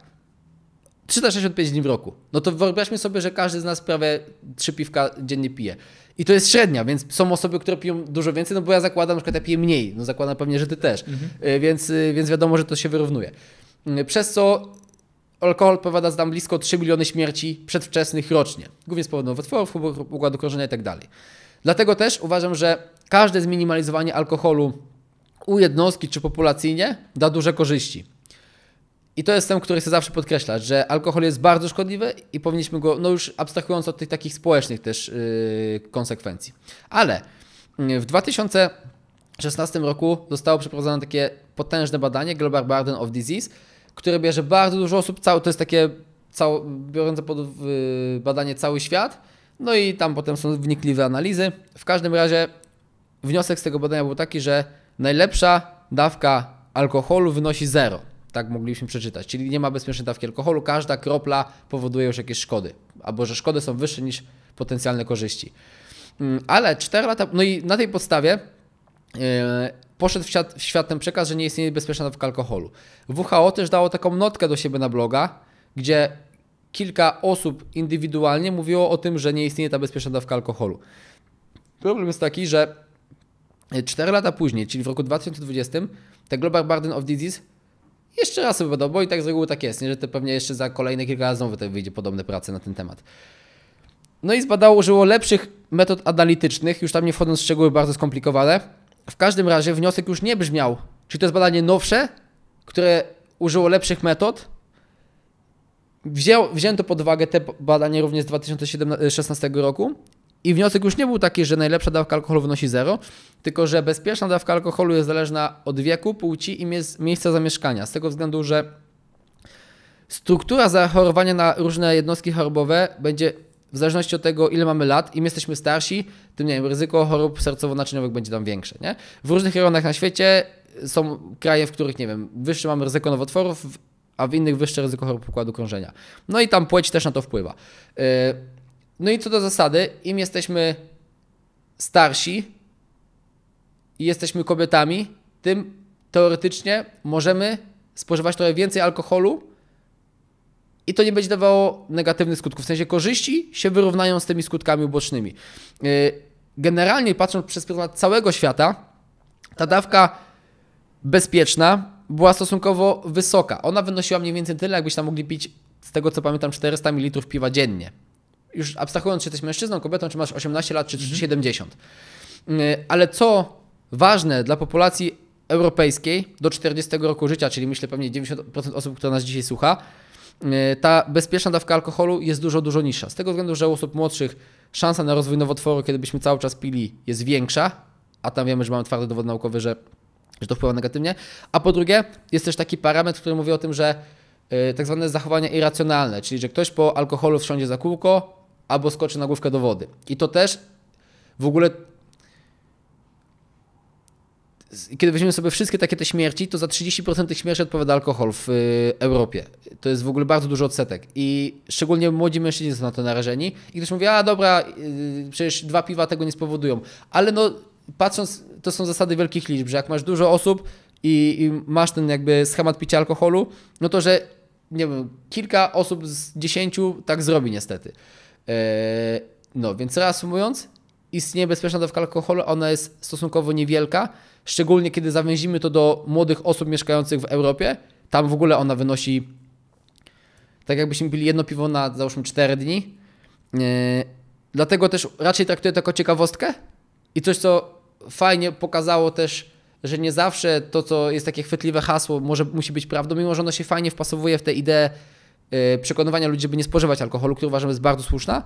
365 dni w roku. No to wyobraźmy sobie, że każdy z nas prawie trzy piwka dziennie pije. I to jest średnia, więc są osoby, które piją dużo więcej, no bo ja zakładam, że ja piję mniej. No zakładam pewnie, że ty też. Mhm. Y, więc, y, więc wiadomo, że to się wyrównuje. Y, przez co alkohol powiada tam blisko 3 miliony śmierci przedwczesnych rocznie. Głównie z powodu nowotworów, układu krążenia itd. Tak Dlatego też uważam, że każde zminimalizowanie alkoholu u jednostki czy populacyjnie da duże korzyści. I to jest ten, który chcę zawsze podkreślać, że alkohol jest bardzo szkodliwy i powinniśmy go, no już abstrahując od tych takich społecznych też yy, konsekwencji. Ale mm, w 2016 roku zostało przeprowadzone takie potężne badanie Global Burden of Disease, które bierze bardzo dużo osób, cały, to jest takie cał, biorące pod yy, badanie cały świat, no i tam potem są wnikliwe analizy. W każdym razie wniosek z tego badania był taki, że najlepsza dawka alkoholu wynosi zero tak mogliśmy przeczytać. Czyli nie ma bezpiecznej dawki alkoholu, każda kropla powoduje już jakieś szkody, albo że szkody są wyższe niż potencjalne korzyści. Mm, ale 4 lata, no i na tej podstawie yy, poszedł w świat, w świat ten przekaz, że nie istnieje bezpieczna dawka alkoholu. WHO też dało taką notkę do siebie na bloga, gdzie kilka osób indywidualnie mówiło o tym, że nie istnieje ta bezpieczna dawka alkoholu. Problem jest taki, że 4 lata później, czyli w roku 2020, te Global Burden of Disease jeszcze raz sobie podobał no, i tak z reguły tak jest, nie? że to pewnie jeszcze za kolejne kilka razy znowu wyjdzie podobne prace na ten temat. No i zbadało, użyło lepszych metod analitycznych, już tam nie wchodząc w szczegóły bardzo skomplikowane. W każdym razie wniosek już nie brzmiał, czy to jest badanie nowsze, które użyło lepszych metod. Wziął, wzięto pod uwagę te badanie również z 2016 roku i wniosek już nie był taki, że najlepsza dawka alkoholu wynosi zero, tylko że bezpieczna dawka alkoholu jest zależna od wieku, płci i miejsca zamieszkania. Z tego względu, że struktura zachorowania na różne jednostki chorobowe będzie w zależności od tego, ile mamy lat, im jesteśmy starsi, tym nie wiem, ryzyko chorób sercowo-naczyniowych będzie tam większe. Nie? W różnych rejonach na świecie są kraje, w których, nie wiem, wyższe mamy ryzyko nowotworów, a w innych wyższe ryzyko chorób układu krążenia. No i tam płeć też na to wpływa. Yy, no i co do zasady, im jesteśmy starsi i jesteśmy kobietami, tym teoretycznie możemy spożywać trochę więcej alkoholu i to nie będzie dawało negatywnych skutków. W sensie korzyści się wyrównają z tymi skutkami ubocznymi. Y, generalnie patrząc przez pryzmat całego świata, ta dawka bezpieczna była stosunkowo wysoka. Ona wynosiła mniej więcej tyle, jakbyśmy tam mogli pić, z tego co pamiętam, 400 ml piwa dziennie już abstrahując, czy jesteś mężczyzną, kobietą, czy masz 18 lat, czy mhm. 70. E, ale co ważne dla populacji europejskiej do 40 roku życia, czyli myślę pewnie 90% osób, które nas dzisiaj słucha, e, ta bezpieczna dawka alkoholu jest dużo, dużo niższa. Z tego względu, że u osób młodszych szansa na rozwój nowotworu, kiedy byśmy cały czas pili, jest większa, a tam wiemy, że mamy twardy dowód naukowy, że, że to wpływa negatywnie. A po drugie, jest też taki parametr, który mówi o tym, że e, tak zwane zachowania irracjonalne, czyli że ktoś po alkoholu wsiądzie za kółko, albo skoczy na główkę do wody. I to też w ogóle kiedy weźmiemy sobie wszystkie takie te śmierci, to za 30% tych śmierci odpowiada alkohol w y, Europie. To jest w ogóle bardzo duży odsetek. I szczególnie młodzi mężczyźni są na to narażeni. I ktoś mówi, a dobra, y, przecież dwa piwa tego nie spowodują. Ale no, patrząc, to są zasady wielkich liczb, że jak masz dużo osób i, i masz ten jakby schemat picia alkoholu, no to że, nie wiem, kilka osób z dziesięciu tak zrobi niestety. E, no więc reasumując, istnieje bezpieczna dawka alkoholu, ona jest stosunkowo niewielka, szczególnie kiedy zawęzimy to do młodych osób mieszkających w Europie. Tam w ogóle ona wynosi, tak jakbyśmy pili jedno piwo na załóżmy 4 dni. E, dlatego też raczej traktuję to jako ciekawostkę i coś, co fajnie pokazało też, że nie zawsze to, co jest takie chwytliwe hasło, może musi być prawdą, mimo że ono się fajnie wpasowuje w tę ideę Y, przekonywania ludzi, by nie spożywać alkoholu, który uważam jest bardzo słuszna,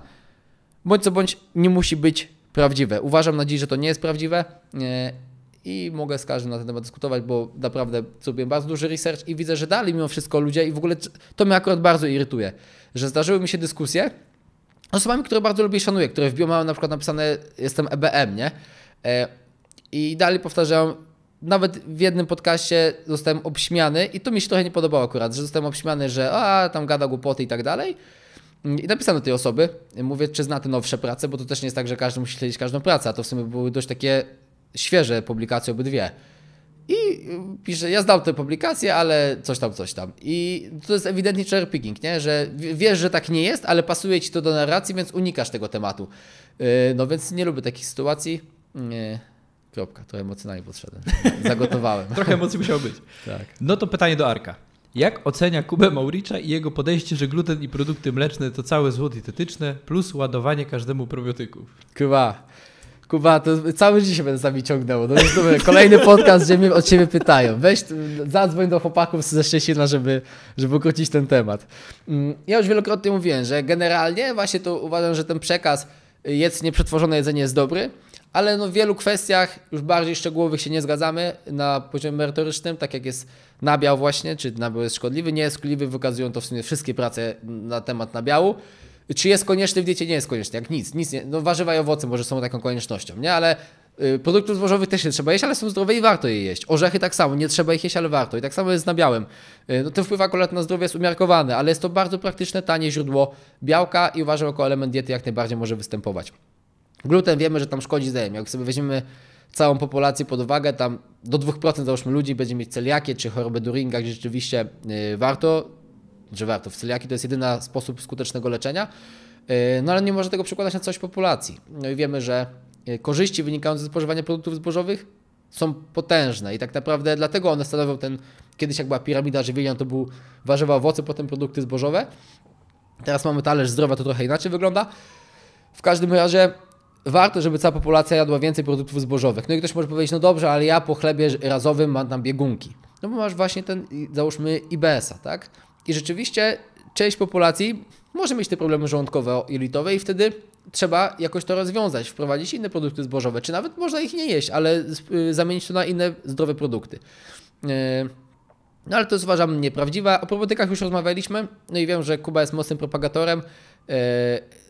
bądź co bądź nie musi być prawdziwe. Uważam na dziś, że to nie jest prawdziwe y, i mogę z każdym na ten temat dyskutować, bo naprawdę zrobiłem bardzo duży research i widzę, że dalej mimo wszystko ludzie i w ogóle to mnie akurat bardzo irytuje, że zdarzyły mi się dyskusje z osobami, które bardzo lubię i szanuję, które w bio mają na przykład napisane jestem EBM, nie? E, I dalej powtarzałem nawet w jednym podcaście zostałem obśmiany i to mi się trochę nie podobało akurat, że zostałem obśmiany, że a, tam gada głupoty i tak dalej. Mm, I napisano tej osoby, mówię, czy zna te nowsze prace, bo to też nie jest tak, że każdy musi śledzić każdą pracę, a to w sumie były dość takie świeże publikacje obydwie. I mm, pisze, ja zdał tę publikację, ale coś tam, coś tam. I to jest ewidentnie cherry picking, nie? że wiesz, że tak nie jest, ale pasuje ci to do narracji, więc unikasz tego tematu. Y, no więc nie lubię takich sytuacji. Nie y, Kropka, to emocjonalnie podszedłem. (laughs) Zagotowałem. Trochę emocji musiało być. (laughs) Tak. No to pytanie do Arka. Jak ocenia Kubę Mauricza i jego podejście, że gluten i produkty mleczne to całe zło dietetyczne plus ładowanie każdemu probiotyków? Kuba, Kuba, to cały dzień się będę sami ciągnęło. To jest dobre. Kolejny podcast, gdzie mnie od Ciebie pytają. Weź, zadzwoń do chłopaków ze Szczecina, żeby, żeby ukrócić ten temat. Mm, ja już wielokrotnie mówiłem, że generalnie właśnie to uważam, że ten przekaz y, jedz nieprzetworzone jedzenie jest dobry, ale no w wielu kwestiach już bardziej szczegółowych się nie zgadzamy na poziomie merytorycznym, tak jak jest nabiał właśnie, czy nabiał jest szkodliwy, nie jest szkodliwy, wykazują to w sumie wszystkie prace na temat nabiału. Czy jest konieczny w diecie? Nie jest konieczny, jak nic, nic nie, no warzywa i owoce może są taką koniecznością, nie, ale y, Produktów zbożowych też nie trzeba jeść, ale są zdrowe i warto je jeść. Orzechy tak samo, nie trzeba ich jeść, ale warto. I tak samo jest z nabiałem. Y, no, ten wpływ akurat na zdrowie jest umiarkowany, ale jest to bardzo praktyczne, tanie źródło białka i uważam, jako element diety jak najbardziej może występować. Gluten wiemy, że tam szkodzi zdajemy. Jak sobie weźmiemy całą populację pod uwagę, tam do 2% załóżmy ludzi będzie mieć celiakię czy chorobę Duringa, gdzie rzeczywiście y, warto, że warto, w celiaki to jest jedyny sposób skutecznego leczenia, y, no ale nie może tego przekładać na całość populacji. No i wiemy, że y, korzyści wynikające ze spożywania produktów zbożowych są potężne i tak naprawdę dlatego one stanowią ten, kiedyś jak była piramida żywienia, to był warzywa, owoce, potem produkty zbożowe. Teraz mamy talerz zdrowa, to trochę inaczej wygląda. W każdym razie warto, żeby cała populacja jadła więcej produktów zbożowych. No i ktoś może powiedzieć, no dobrze, ale ja po chlebie razowym mam tam biegunki. No bo masz właśnie ten, załóżmy, IBS-a, tak? I rzeczywiście część populacji może mieć te problemy żołądkowe, jelitowe i wtedy trzeba jakoś to rozwiązać, wprowadzić inne produkty zbożowe, czy nawet można ich nie jeść, ale y, zamienić to na inne zdrowe produkty. E, no ale to jest uważam nieprawdziwe. O probiotekach już rozmawialiśmy, no i wiem, że Kuba jest mocnym propagatorem e,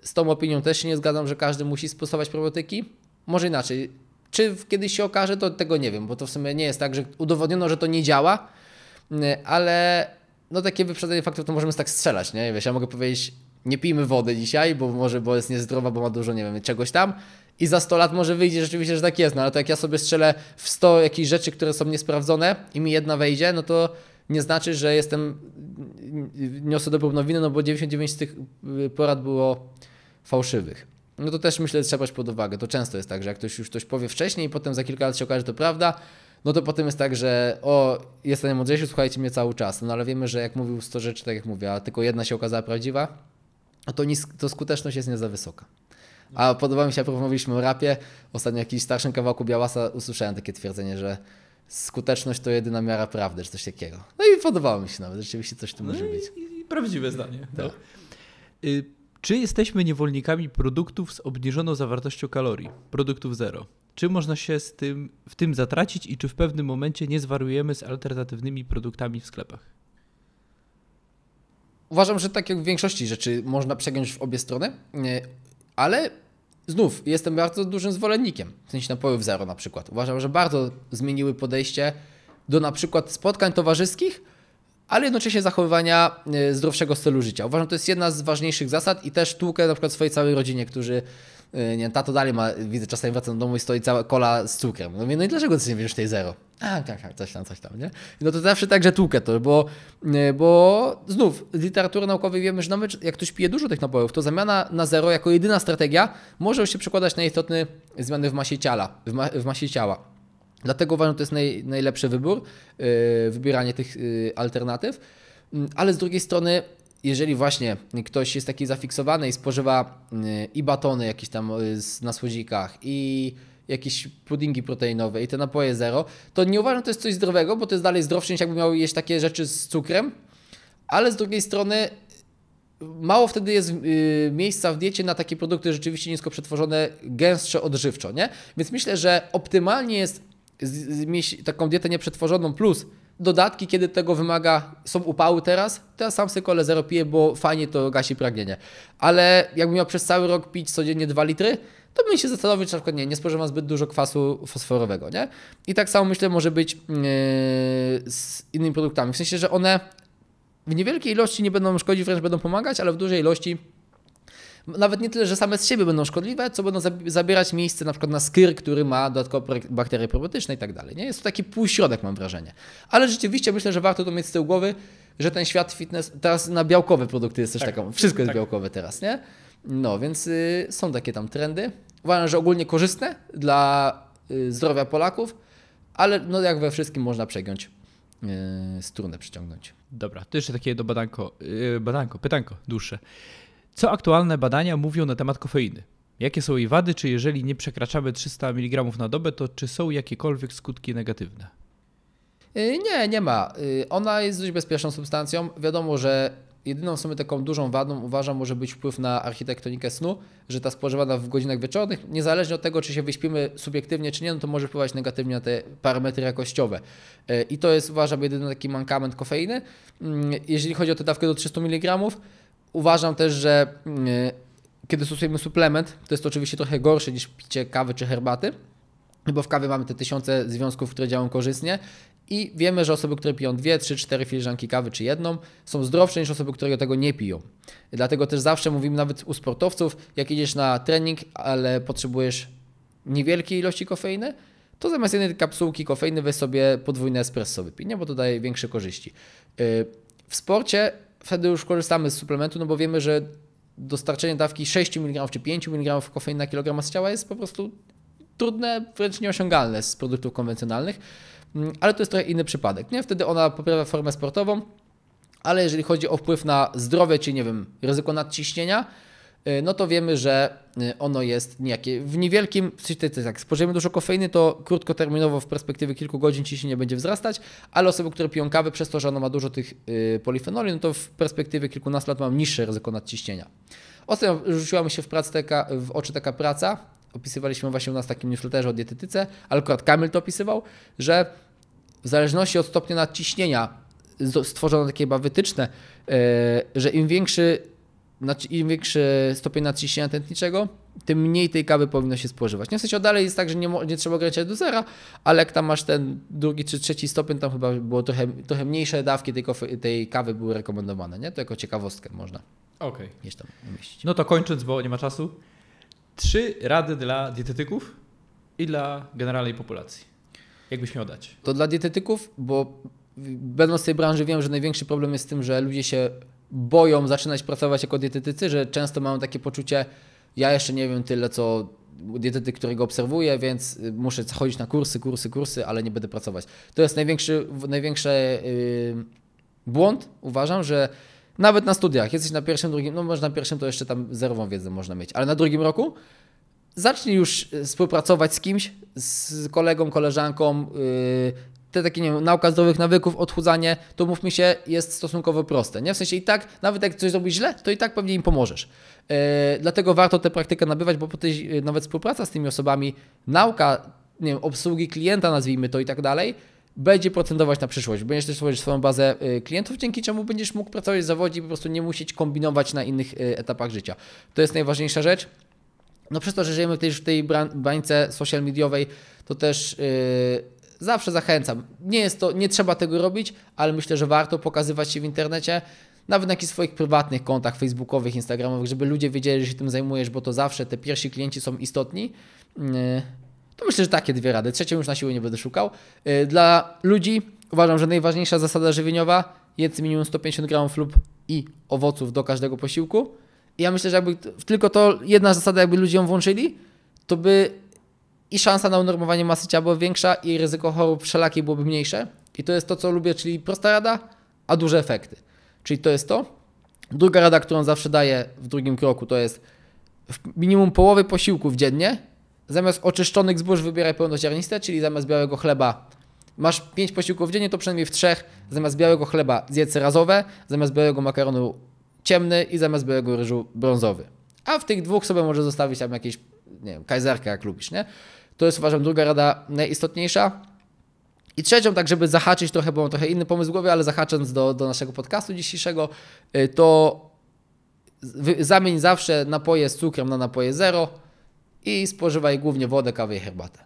z tą opinią też się nie zgadzam, że każdy musi stosować probiotyki. Może inaczej. Czy kiedyś się okaże, to tego nie wiem, bo to w sumie nie jest tak, że udowodniono, że to nie działa, mm, ale no takie wyprzedzenie faktów to możemy tak strzelać, nie? Wiesz, ja mogę powiedzieć, nie pijmy wody dzisiaj, bo może bo jest niezdrowa, bo ma dużo, nie wiem, czegoś tam. I za 100 lat może wyjdzie rzeczywiście, że tak jest, no ale to jak ja sobie strzelę w 100 jakichś rzeczy, które są niesprawdzone i mi jedna wejdzie, no to nie znaczy, że jestem, niosę dobrą nowinę, no bo 99 z tych y, porad było fałszywych. No to też myślę, że trzeba brać pod uwagę. To często jest tak, że jak ktoś już coś powie wcześniej i potem za kilka lat się okaże, że to prawda, no to potem jest tak, że o, jestem najmądrzejszy, słuchajcie mnie cały czas. No ale wiemy, że jak mówił 100 rzeczy, tak jak mówię, a tylko jedna się okazała prawdziwa, no to, nis- to skuteczność jest nie za wysoka. A podoba mi się, jak mówiliśmy o rapie, ostatnio jakiś starszym kawałku Białasa usłyszałem takie twierdzenie, że skuteczność to jedyna miara prawdy, czy coś takiego. No i podobało mi się nawet, rzeczywiście coś tu no może być. i prawdziwe zdanie. No. Tak. No. Y- czy jesteśmy niewolnikami produktów z obniżoną zawartością kalorii, produktów zero? Czy można się z tym, w tym zatracić i czy w pewnym momencie nie zwariujemy z alternatywnymi produktami w sklepach? Uważam, że tak jak w większości rzeczy można przegiąć w obie strony, ale znów jestem bardzo dużym zwolennikiem w sensie napojów zero na przykład. Uważam, że bardzo zmieniły podejście do na przykład spotkań towarzyskich, ale jednocześnie zachowywania e, zdrowszego stylu życia. Uważam, to jest jedna z ważniejszych zasad i też tłukę na przykład swojej całej rodzinie, którzy e, nie ta tato dalej ma, widzę, czasami wracam do domu i stoi cała kola z cukrem. No mówię, no i dlaczego ty nie wiesz tej zero? A, tak, tak, coś tam, coś tam, nie? No to zawsze także tłukę to, bo, e, bo znów, z literatury naukowej wiemy, że nawet jak ktoś pije dużo tych napojów, to zamiana na zero jako jedyna strategia może się przekładać na istotne zmiany w masie ciała. W, ma, w masie ciała. Dlatego uważam, że to jest naj, najlepszy wybór, e, wybieranie tych e, alternatyw. Mm, ale z drugiej strony, jeżeli właśnie ktoś jest taki zafiksowany i spożywa e, i batony jakieś tam na słodzikach, i jakieś puddingi proteinowe i te napoje zero, to nie uważam, że to jest coś zdrowego, bo to jest dalej zdrowsze niż jakby miał jeść takie rzeczy z cukrem, ale z drugiej strony mało wtedy jest yy, miejsca w diecie na takie produkty rzeczywiście nisko przetworzone, gęstsze odżywczo, nie? Więc myślę, że optymalnie jest zmieść taką dietę nieprzetworzoną plus dodatki, kiedy tego wymaga, są upały teraz, to ja sam sobie kole zero piję, bo fajnie to gasi pragnienie. Ale jakbym miał przez cały rok pić codziennie 2 litry, to bym się zastanowił, czy na przykład nie, nie spożywam zbyt dużo kwasu fosforowego, nie? I tak samo myślę może być yy, z innymi produktami. W sensie, że one w niewielkiej ilości nie będą szkodzić, wręcz będą pomagać, ale w dużej ilości nawet nie tyle, że same z siebie będą szkodliwe, co będą zabierać miejsce na przykład na skyr, który ma dodatkowo bakterie probiotyczne i tak dalej. Nie? Jest to taki półśrodek, mam wrażenie. Ale rzeczywiście myślę, że warto to mieć z tyłu głowy, że ten świat fitness, teraz na białkowe produkty jest też tak. taką, wszystko jest tak. białkowe teraz, nie? No, więc y, są takie tam trendy. Uważam, że ogólnie korzystne dla y, zdrowia Polaków, ale no jak we wszystkim można przegiąć y, strunę przyciągnąć. Dobra, to jeszcze takie do badanko, y, badanko, pytanko dłuższe. Co aktualne badania mówią na temat kofeiny? Jakie są jej wady, czy jeżeli nie przekraczamy 300 mg na dobę, to czy są jakiekolwiek skutki negatywne? Y, nie, nie ma. Y, ona jest dość bezpieczną substancją. Wiadomo, że jedyną w sumie taką dużą wadą uważam może być wpływ na architektonikę snu, że ta spożywana w godzinach wieczornych, niezależnie od tego, czy się wyśpimy subiektywnie, czy nie, no to może wpływać negatywnie na te parametry jakościowe. Y, I to jest uważam jedyny taki mankament kofeiny. Mm, jeżeli chodzi o tę dawkę do 300 mg, Uważam też, że mm, e, kiedy stosujemy suplement, to jest to oczywiście trochę gorsze niż picie kawy czy herbaty, bo w kawie mamy te tysiące związków, które działają korzystnie i wiemy, że osoby, które piją dwie, trzy, cztery filiżanki kawy czy jedną, są zdrowsze niż osoby, które tego nie piją. Dlatego też zawsze mówimy nawet u sportowców, jak idziesz na trening, ale potrzebujesz niewielkiej ilości kofeiny, to zamiast jednej kapsułki kofeiny weź sobie podwójny espresso wypij, nie? bo to daje większe korzyści. Y, w sporcie wtedy już korzystamy z suplementu, no bo wiemy, że dostarczenie dawki 6 mg czy 5 mg kofeiny na kilogram z ciała jest po prostu trudne, wręcz nieosiągalne z produktów konwencjonalnych, mm, ale to jest trochę inny przypadek. Nie? Wtedy ona poprawia formę sportową, ale jeżeli chodzi o wpływ na zdrowie, czy nie wiem, ryzyko nadciśnienia, Y, no to wiemy, że y, ono jest niejakie. W niewielkim, tak, spożyjemy dużo kofeiny, to krótkoterminowo w perspektywie kilku godzin ciśnienie będzie wzrastać, ale osoby, które piją kawę, przez to, że ono ma dużo tych y, polifenoli, no to w perspektywie kilkunastu lat mam niższe ryzyko nadciśnienia. Ostatnio rzuciła mi się w, prac taka, w oczy taka praca, opisywaliśmy właśnie u nas w takim newsletterze o dietetyce, ale akurat Kamil to opisywał, że w zależności od stopnia nadciśnienia stworzono takie chyba wytyczne, że im większy im większy stopień nadciśnienia tętniczego, tym mniej tej kawy powinno się spożywać. Nie w sensie dalej jest tak, że nie, nie trzeba grać do zera, ale jak tam masz ten drugi czy trzeci stopień, tam chyba było trochę, trochę mniejsze dawki tej, tej kawy były rekomendowane, nie? To jako ciekawostkę można okay. tam umieścić. No to kończąc, bo nie ma czasu, trzy rady dla dietetyków i dla generalnej populacji. Jakbyś miał dać? To dla dietetyków, bo będąc w tej branży wiem, że największy problem jest z tym, że ludzie się boją zaczynać pracować jako dietetycy, że często mają takie poczucie, ja jeszcze nie wiem tyle, co dietetyk, którego obserwuję, więc y, muszę chodzić na kursy, kursy, kursy, ale nie będę pracować. To jest największy, największy yy, błąd, uważam, że nawet na studiach, jesteś na pierwszym, drugim, no może na pierwszym to jeszcze tam zerową wiedzę można mieć, ale na drugim roku zacznij już y, współpracować z kimś, z kolegą, koleżanką, yy, te takie, nie wiem, nauka zdrowych nawyków, odchudzanie, to mi się, jest stosunkowo proste, nie? W sensie i tak, nawet jak coś zrobisz źle, to i tak pewnie im pomożesz. Yy, dlatego warto tę praktykę nabywać, bo potem e, nawet współpraca z tymi osobami, nauka, nie wiem, obsługi klienta, nazwijmy to i tak dalej, będzie procentować na przyszłość. Będziesz też tworzyć swoją bazę e, klientów, dzięki czemu będziesz mógł pracować w zawodzie i po prostu nie musieć kombinować na innych etapach życia. To jest najważniejsza rzecz. No przez to, że żyjemy też w tej bańce social mediowej, to też yy, Zawsze zachęcam. Nie jest to, nie trzeba tego robić, ale myślę, że warto pokazywać się w internecie, nawet na jakichś swoich prywatnych kontach facebookowych, instagramowych, żeby ludzie wiedzieli, że się tym zajmujesz, bo to zawsze te pierwsi klienci są istotni. Y, to myślę, że takie dwie rady. Trzecią już na siłę nie będę szukał. Y, dla ludzi uważam, że najważniejsza zasada żywieniowa jedz minimum 150 gramów lub i owoców do każdego posiłku. I ja myślę, że jakby tylko to jedna zasada, jakby ludzie ją włączyli, to by i szansa na unormowanie masy ciała była większa i ryzyko chorób wszelakiej byłoby mniejsze. I to jest to, co lubię, czyli prosta rada, a duże efekty. Czyli to jest to. Druga rada, którą zawsze daję w drugim kroku, to jest minimum połowy posiłków dziennie. Zamiast oczyszczonych zbóż wybieraj pełnoziarniste, czyli zamiast białego chleba masz 5 posiłków dziennie, to przynajmniej w trzech zamiast białego chleba zjedz razowe, zamiast białego makaronu ciemny i zamiast białego ryżu brązowy. A w tych dwóch sobie może zostawić tam jakieś nie wiem, kajzerkę jak lubisz, nie? To jest uważam druga rada najistotniejsza. I trzecią, tak żeby zahaczyć trochę, bo mam trochę inny pomysł w głowie, ale zahacząc do, do naszego podcastu dzisiejszego, y, to zamień zawsze napoje z cukrem na napoje zero i spożywaj głównie wodę, kawę i herbatę.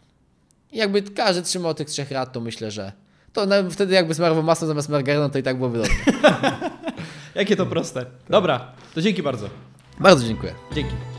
I jakby każdy trzymał tych trzech rad, to myślę, że to wtedy jakby smarował masą zamiast margaryną, to i tak byłoby dobrze. (laughs) Jakie to proste. Dobra, to dzięki bardzo. Bardzo dziękuję. Dzięki.